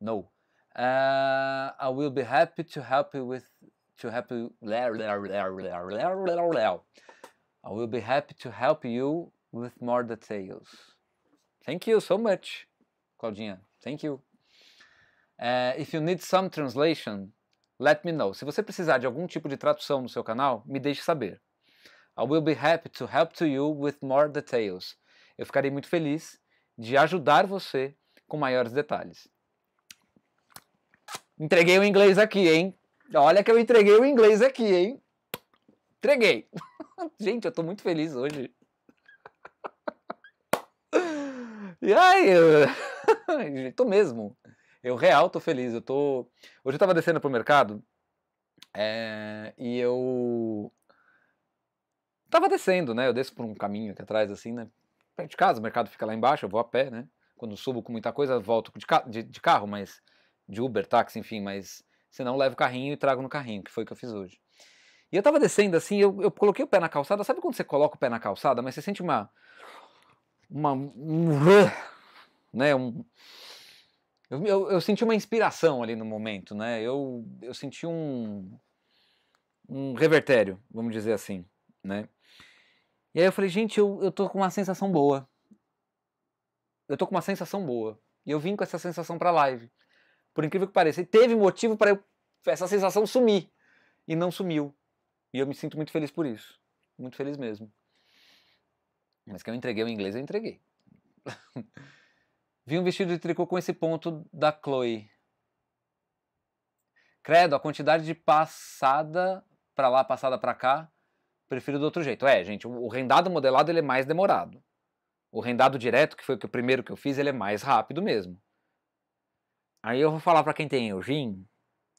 No. Uh, I will be happy to help you with to help you. I will be happy to help you with more details. Thank you so much, Claudinha. Thank you. Uh, if you need some translation, let me know. Se você precisar de algum tipo de tradução no seu canal, me deixe saber. I will be happy to help to you with more details. Eu ficarei muito feliz de ajudar você com maiores detalhes. Entreguei o inglês aqui, hein? Olha que eu entreguei o inglês aqui, hein? Entreguei. Gente, eu tô muito feliz hoje. E aí, eu... tô mesmo. Eu real tô feliz. Eu tô. Hoje eu tava descendo pro mercado é... e eu tava descendo, né? Eu desço por um caminho aqui atrás, assim, né? Perto de casa, o mercado fica lá embaixo, eu vou a pé, né? Quando subo com muita coisa, volto de, ca... de, de carro, mas de Uber, táxi, enfim, mas se não, levo o carrinho e trago no carrinho, que foi o que eu fiz hoje. E eu tava descendo assim, eu, eu coloquei o pé na calçada, sabe quando você coloca o pé na calçada, mas você sente uma. Uma. Um, né? Um, eu, eu, eu, senti uma inspiração ali no momento, né? Eu, eu senti um. Um revertério, vamos dizer assim, né? E aí eu falei, gente, eu, eu tô com uma sensação boa. Eu tô com uma sensação boa. E eu vim com essa sensação pra live por incrível que pareça, e teve motivo para essa sensação sumir. E não sumiu. E eu me sinto muito feliz por isso. Muito feliz mesmo. Mas que eu entreguei o inglês, eu entreguei. Vi um vestido de tricô com esse ponto da Chloe. Credo, a quantidade de passada para lá, passada para cá, prefiro do outro jeito. É, gente, o rendado modelado ele é mais demorado. O rendado direto, que foi o primeiro que eu fiz, ele é mais rápido mesmo. Aí eu vou falar para quem tem Eugin,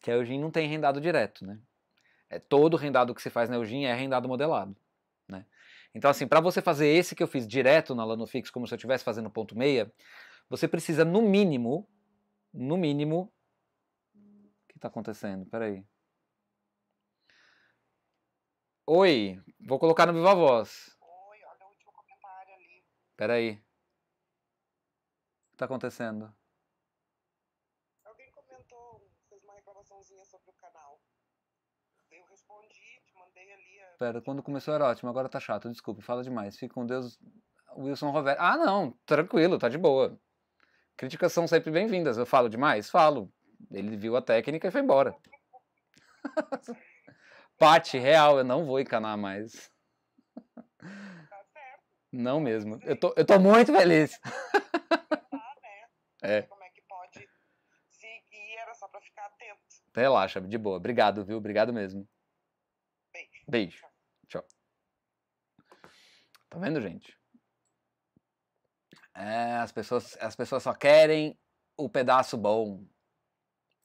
que a Eugin não tem rendado direto, né? É todo rendado que se faz na Eugin é rendado modelado, né? Então assim, para você fazer esse que eu fiz direto na Lanofix, como se eu estivesse fazendo ponto meia, você precisa no mínimo, no mínimo, o que está acontecendo? Peraí. Oi, vou colocar no viva voz. Oi, olha o último comentário ali. Peraí. O que está acontecendo? pera, quando começou era ótimo, agora tá chato, desculpe, fala demais. Fica com Deus, Wilson Rover. Ah, não, tranquilo, tá de boa. Críticas são sempre bem-vindas. Eu falo demais? Falo. Ele viu a técnica e foi embora. Pati, real, eu não vou encanar mais. Não mesmo. Eu tô, eu tô muito feliz. Tá é. Como é que pode seguir? Era só pra ficar atento. Relaxa, de boa. Obrigado, viu? Obrigado mesmo. Beijo. Beijo. Tá vendo, gente? É, as, pessoas, as pessoas só querem o pedaço bom.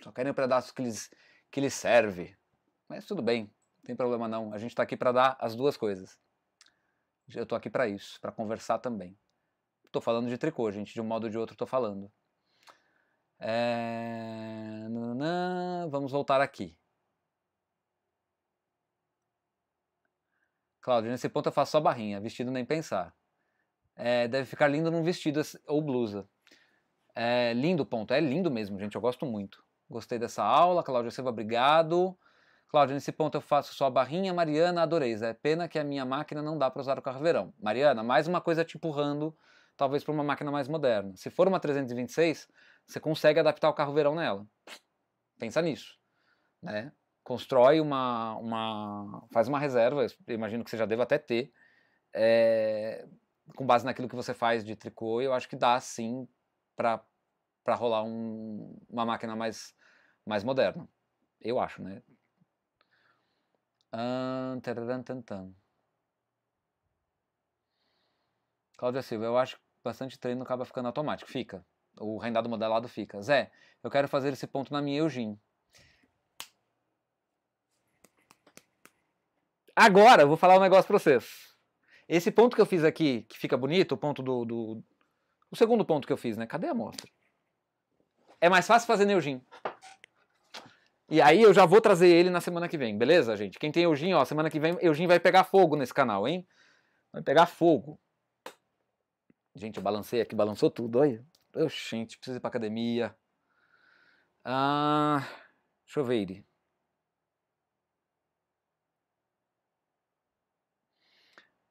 Só querem o pedaço que lhes, que lhes serve. Mas tudo bem, não tem problema não. A gente está aqui para dar as duas coisas. Eu estou aqui para isso, para conversar também. Estou falando de tricô, gente, de um modo ou de outro estou falando. É... Vamos voltar aqui. Cláudio, nesse ponto eu faço só barrinha, vestido nem pensar. É, deve ficar lindo num vestido ou blusa. É, lindo ponto, é lindo mesmo, gente, eu gosto muito. Gostei dessa aula, Cláudio Silva, obrigado. Cláudio, nesse ponto eu faço só barrinha. Mariana, adorei. É pena que a minha máquina não dá para usar o carro verão. Mariana, mais uma coisa te empurrando, talvez para uma máquina mais moderna. Se for uma 326, você consegue adaptar o carro verão nela. Pensa nisso, né? constrói uma, uma faz uma reserva, imagino que você já deva até ter, é, com base naquilo que você faz de tricô, eu acho que dá sim para rolar um, uma máquina mais, mais moderna. Eu acho, né? Cláudia Silva, eu acho que bastante treino acaba ficando automático. Fica. O rendado modelado fica. Zé, eu quero fazer esse ponto na minha Eugene. Agora, vou falar um negócio para vocês. Esse ponto que eu fiz aqui, que fica bonito, o ponto do, do... O segundo ponto que eu fiz, né? Cadê a amostra? É mais fácil fazer Neugin. E aí eu já vou trazer ele na semana que vem, beleza, gente? Quem tem Eugin, ó, semana que vem Eugin vai pegar fogo nesse canal, hein? Vai pegar fogo. Gente, eu balancei aqui, balançou tudo, olha. Oxente, gente, preciso ir pra academia. Ah, deixa eu ver ele.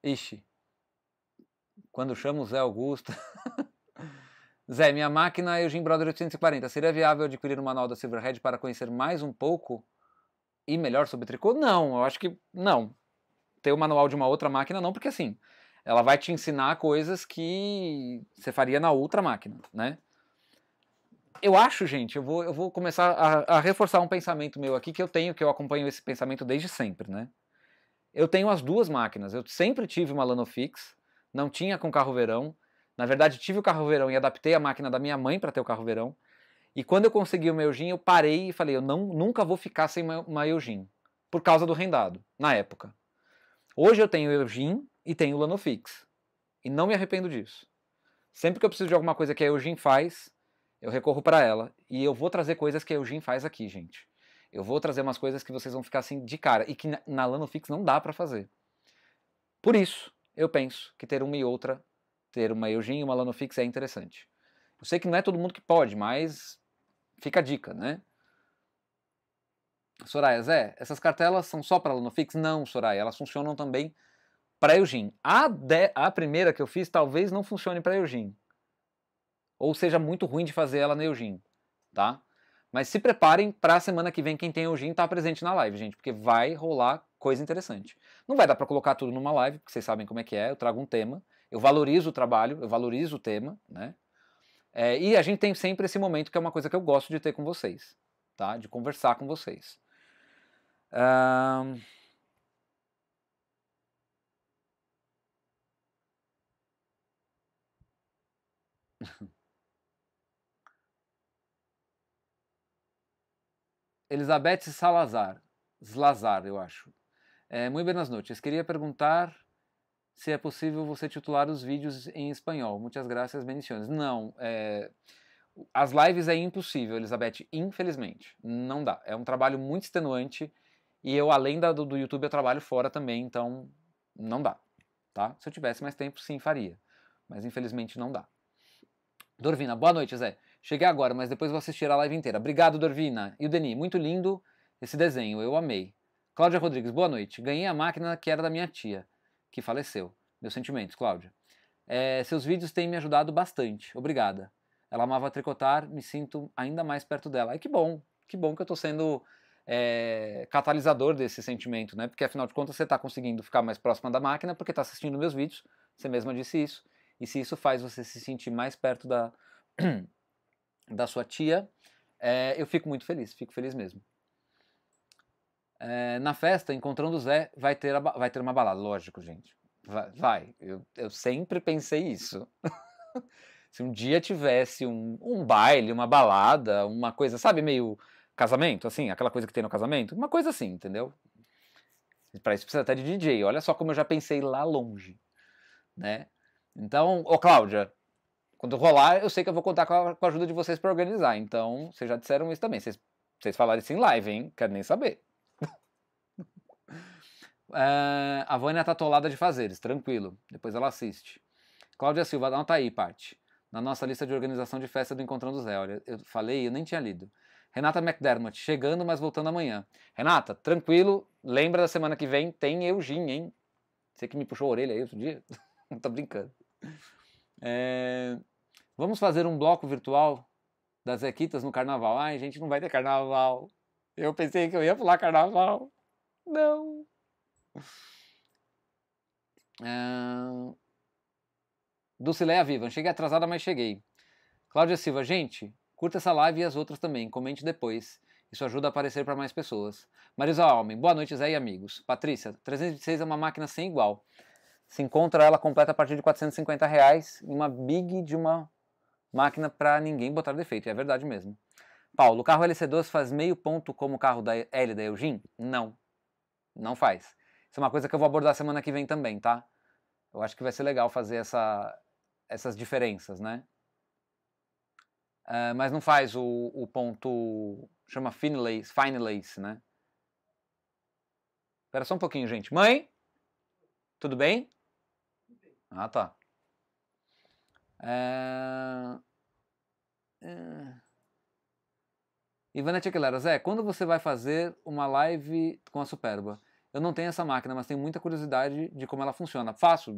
Ixi, quando chamo o Zé Augusto. Zé, minha máquina é o Jim Brother 840. Seria viável adquirir o manual da Silverhead para conhecer mais um pouco e melhor sobre tricô? Não, eu acho que não. Ter o manual de uma outra máquina, não, porque assim, ela vai te ensinar coisas que você faria na outra máquina, né? Eu acho, gente, eu vou, eu vou começar a, a reforçar um pensamento meu aqui que eu tenho, que eu acompanho esse pensamento desde sempre, né? eu tenho as duas máquinas. Eu sempre tive uma Lanofix, não tinha com carro verão. Na verdade, tive o carro verão e adaptei a máquina da minha mãe para ter o carro verão. E quando eu consegui o meu gin, eu parei e falei, eu não, nunca vou ficar sem uma, uma Eugin, por causa do rendado, na época. Hoje eu tenho Eugin e tenho Lanofix. E não me arrependo disso. Sempre que eu preciso de alguma coisa que a Eugin faz, eu recorro para ela. E eu vou trazer coisas que a Eugin faz aqui, gente. Eu vou trazer umas coisas que vocês vão ficar assim de cara e que na, Lanofix não dá para fazer. Por isso, eu penso que ter uma e outra, ter uma Eugene e uma Lanofix é interessante. Eu sei que não é todo mundo que pode, mas fica a dica, né? Soraya, Zé, essas cartelas são só para Lanofix? Não, Soraya, elas funcionam também para Eugene. A, de, a primeira que eu fiz talvez não funcione para Eugene. Ou seja muito ruim de fazer ela na Eugene, tá? Mas se preparem para a semana que vem quem tem o Gin estar tá presente na live, gente, porque vai rolar coisa interessante. Não vai dar para colocar tudo numa live, porque vocês sabem como é que é. Eu trago um tema, eu valorizo o trabalho, eu valorizo o tema, né? É, e a gente tem sempre esse momento que é uma coisa que eu gosto de ter com vocês, tá? De conversar com vocês. Um... Elizabeth Salazar, Slazar, eu acho. É, muito buenas noites. Queria perguntar se é possível você titular os vídeos em espanhol. Muitas graças, bendiciones. Não, é, as lives é impossível, Elizabeth, infelizmente. Não dá. É um trabalho muito extenuante e eu, além da, do, do YouTube, eu trabalho fora também, então não dá. Tá? Se eu tivesse mais tempo, sim, faria. Mas infelizmente não dá. Dorvina, boa noite, Zé. Cheguei agora, mas depois vou assistir a live inteira. Obrigado, Dorvina. E o Deni, muito lindo esse desenho, eu amei. Cláudia Rodrigues, boa noite. Ganhei a máquina que era da minha tia, que faleceu. Meus sentimentos, Cláudia. É, seus vídeos têm me ajudado bastante, obrigada. Ela amava tricotar, me sinto ainda mais perto dela. Ai, que bom, que bom que eu estou sendo é, catalisador desse sentimento, né? Porque afinal de contas você está conseguindo ficar mais próxima da máquina porque está assistindo meus vídeos, você mesma disse isso. E se isso faz você se sentir mais perto da, da sua tia, é, eu fico muito feliz, fico feliz mesmo. É, na festa, encontrando o Zé, vai ter, a, vai ter uma balada, lógico, gente. Vai, vai. Eu, eu sempre pensei isso. Se um dia tivesse um, um baile, uma balada, uma coisa, sabe, meio casamento, assim, aquela coisa que tem no casamento, uma coisa assim, entendeu? Para isso precisa até de DJ. Olha só como eu já pensei lá longe, né? Então, ô Cláudia, quando rolar, eu sei que eu vou contar com a, com a ajuda de vocês para organizar. Então, vocês já disseram isso também. Vocês, vocês falaram isso em live, hein? Quero nem saber. uh, a Vânia tá atolada de fazeres, tranquilo. Depois ela assiste. Cláudia Silva, tá aí, parte. Na nossa lista de organização de festa do Encontrando Zé. Olha, eu falei eu nem tinha lido. Renata McDermott, chegando, mas voltando amanhã. Renata, tranquilo, lembra da semana que vem, tem Eugin, hein? Você que me puxou a orelha aí outro dia? Não tô brincando. É... Vamos fazer um bloco virtual das Equitas no carnaval. Ai, gente, não vai ter carnaval. Eu pensei que eu ia pular carnaval. Não. Ah, Dulcileia é Viva, cheguei atrasada, mas cheguei. Cláudia Silva, gente, curta essa live e as outras também, comente depois. Isso ajuda a aparecer para mais pessoas. Marisa Almen, boa noite, Zé e amigos. Patrícia, 326 é uma máquina sem igual. Se encontra ela completa a partir de 450 reais, uma big de uma máquina para ninguém botar defeito, e é verdade mesmo. Paulo, o carro LC2 faz meio ponto como o carro da L da Eugene? Não, não faz. Isso é uma coisa que eu vou abordar semana que vem também, tá? Eu acho que vai ser legal fazer essa, essas diferenças, né? Uh, mas não faz o, o ponto, chama fine lace, fine lace, né? Espera só um pouquinho, gente. Mãe? Tudo bem? Ah, tá. Ah, é... É... Zé, quando você vai fazer uma live com a Superba? Eu não tenho essa máquina, mas tenho muita curiosidade de como ela funciona. Faço.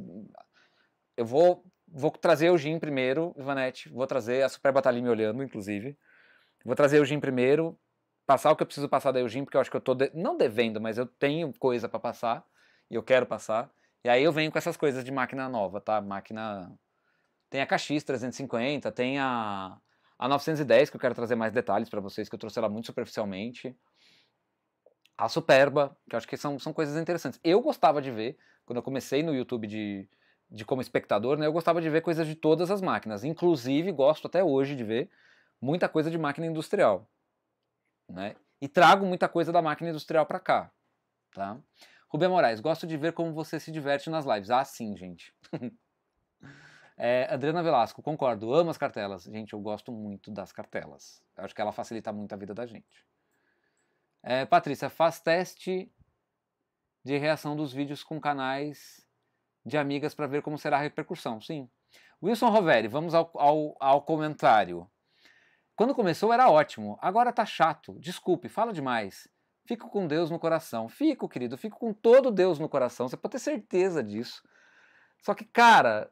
Eu vou, vou trazer o Jim primeiro, Ivanete. Vou trazer, a Superba tá ali me olhando, inclusive. Vou trazer o Jim primeiro, passar o que eu preciso passar da Eugene, é porque eu acho que eu tô, de... não devendo, mas eu tenho coisa para passar, e eu quero passar. E aí eu venho com essas coisas de máquina nova, tá? Máquina tem a KX 350, tem a, a 910, que eu quero trazer mais detalhes para vocês, que eu trouxe ela muito superficialmente. A Superba, que eu acho que são, são coisas interessantes. Eu gostava de ver, quando eu comecei no YouTube de, de como espectador, né, eu gostava de ver coisas de todas as máquinas. Inclusive, gosto até hoje de ver muita coisa de máquina industrial. Né? E trago muita coisa da máquina industrial para cá. Tá? Rubem Moraes, gosto de ver como você se diverte nas lives. Ah, sim, gente. É, Adriana Velasco, concordo, amo as cartelas. Gente, eu gosto muito das cartelas. Eu acho que ela facilita muito a vida da gente. É, Patrícia, faz teste de reação dos vídeos com canais de amigas para ver como será a repercussão. Sim. Wilson Roveri, vamos ao, ao, ao comentário. Quando começou era ótimo, agora tá chato. Desculpe, fala demais. Fico com Deus no coração. Fico, querido, fico com todo Deus no coração. Você pode ter certeza disso. Só que, cara,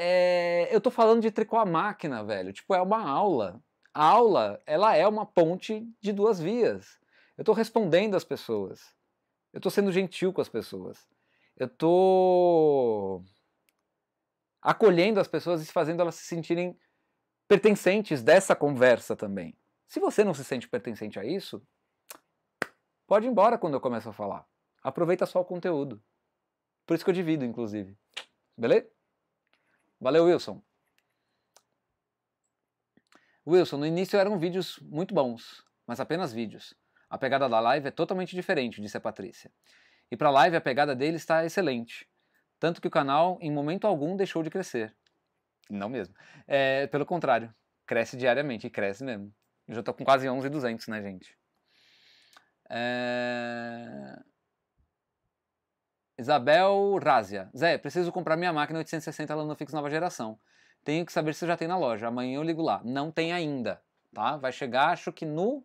é, eu tô falando de tricô à máquina, velho. Tipo, é uma aula. A aula, ela é uma ponte de duas vias. Eu tô respondendo as pessoas. Eu tô sendo gentil com as pessoas. Eu tô acolhendo as pessoas e fazendo elas se sentirem pertencentes dessa conversa também. Se você não se sente pertencente a isso, pode ir embora quando eu começo a falar. Aproveita só o conteúdo. Por isso que eu divido, inclusive. Beleza? Valeu, Wilson. Wilson, no início eram vídeos muito bons, mas apenas vídeos. A pegada da live é totalmente diferente, disse a Patrícia. E para a live a pegada dele está excelente. Tanto que o canal, em momento algum, deixou de crescer. Não mesmo. É, pelo contrário, cresce diariamente, e cresce mesmo. Eu já estou com quase 11,200, né, gente? É... Isabel Razia. Zé, preciso comprar minha máquina 860 Lanofix nova geração. Tenho que saber se já tem na loja. Amanhã eu ligo lá. Não tem ainda, tá? Vai chegar, acho que no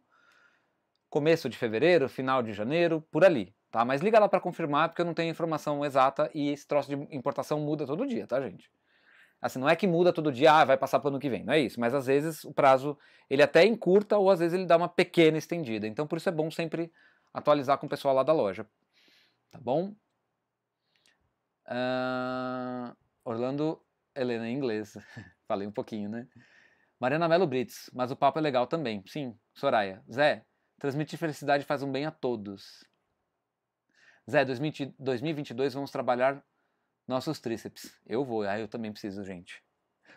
começo de fevereiro, final de janeiro, por ali, tá? Mas liga lá para confirmar, porque eu não tenho informação exata e esse troço de importação muda todo dia, tá, gente? Assim, não é que muda todo dia, ah, vai passar para o ano que vem, não é isso. Mas às vezes o prazo ele até encurta ou às vezes ele dá uma pequena estendida. Então por isso é bom sempre atualizar com o pessoal lá da loja, tá bom? Uh, Orlando Helena em é inglês. Falei um pouquinho, né? Mariana Melo Brits, mas o papo é legal também. Sim, Soraya. Zé, transmitir felicidade faz um bem a todos. Zé, 2022 vamos trabalhar nossos tríceps. Eu vou, ah, eu também preciso, gente.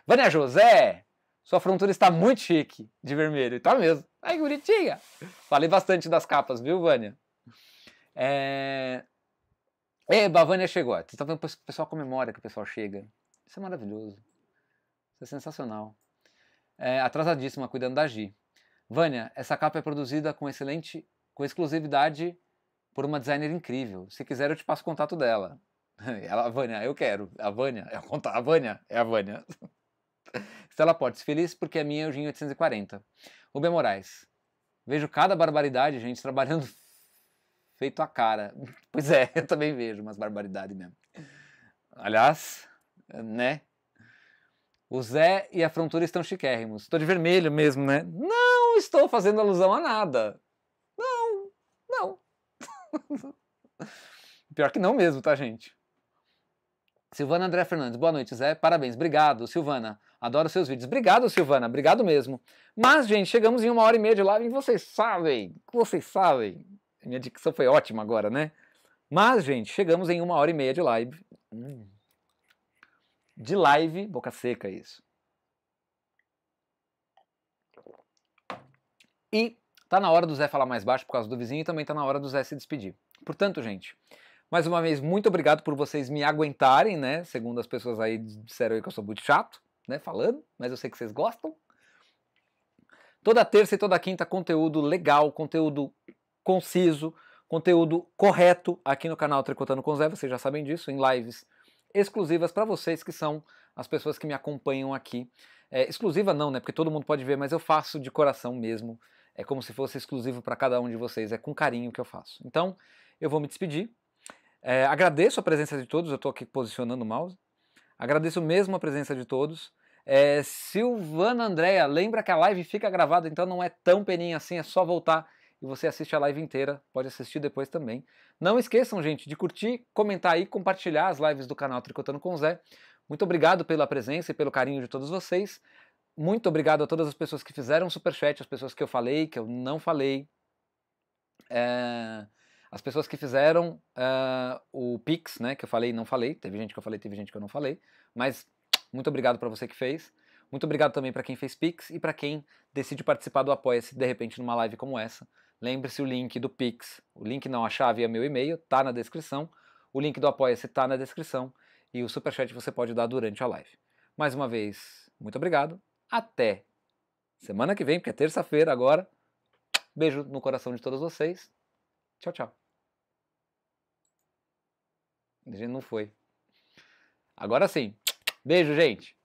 Vânia José, sua frontura está muito chique, de vermelho. Tá mesmo. Ai, bonitinha. Falei bastante das capas, viu, Vânia? É, Ei, é, Bavânia chegou. Você está vendo que o pessoal comemora que o pessoal chega. Isso é maravilhoso. Isso é sensacional. É, atrasadíssima, cuidando da Gi. Vânia, essa capa é produzida com excelente, com exclusividade por uma designer incrível. Se quiser, eu te passo o contato dela. Ela, a Vânia, eu quero. A Vânia, é contato. A Vânia, é a Vânia. Estela Portes, feliz porque a minha é o Gin 840. Rubem Moraes, vejo cada barbaridade, gente, trabalhando feito a cara. Pois é, eu também vejo umas barbaridades mesmo. Aliás, né? O Zé e a frontura estão chiquérrimos. Estou de vermelho mesmo, né? Não estou fazendo alusão a nada. Não, não. Pior que não mesmo, tá, gente? Silvana André Fernandes, boa noite, Zé. Parabéns, obrigado, Silvana. Adoro seus vídeos. Obrigado, Silvana, obrigado mesmo. Mas, gente, chegamos em uma hora e meia de live e vocês sabem, vocês sabem minha dicção foi ótima agora, né? Mas, gente, chegamos em uma hora e meia de live. Hum. De live, boca seca isso. E tá na hora do Zé falar mais baixo por causa do vizinho e também tá na hora do Zé se despedir. Portanto, gente, mais uma vez, muito obrigado por vocês me aguentarem, né? Segundo as pessoas aí disseram aí que eu sou muito chato, né? Falando, mas eu sei que vocês gostam. Toda terça e toda quinta, conteúdo legal, conteúdo conciso, conteúdo correto aqui no canal Tricotando com Zé, vocês já sabem disso, em lives exclusivas para vocês que são as pessoas que me acompanham aqui. É, exclusiva não, né? Porque todo mundo pode ver, mas eu faço de coração mesmo. É como se fosse exclusivo para cada um de vocês, é com carinho que eu faço. Então, eu vou me despedir. É, agradeço a presença de todos, eu estou aqui posicionando o mouse. Agradeço mesmo a presença de todos. É, Silvana Andréa, lembra que a live fica gravada, então não é tão peninha assim, é só voltar e você assiste a live inteira, pode assistir depois também. Não esqueçam, gente, de curtir, comentar e compartilhar as lives do canal Tricotando com Zé. Muito obrigado pela presença e pelo carinho de todos vocês. Muito obrigado a todas as pessoas que fizeram superchat, as pessoas que eu falei, que eu não falei. É... As pessoas que fizeram é... o Pix, né? Que eu falei e não falei. Teve gente que eu falei, teve gente que eu não falei. Mas muito obrigado para você que fez. Muito obrigado também para quem fez Pix e para quem decide participar do Apoia-se de repente numa live como essa. Lembre-se o link do Pix, o link não, a chave é meu e-mail, tá na descrição. O link do Apoia-se tá na descrição e o superchat você pode dar durante a live. Mais uma vez, muito obrigado. Até semana que vem, porque é terça-feira agora. Beijo no coração de todos vocês. Tchau, tchau. Gente, não foi. Agora sim. Beijo, gente.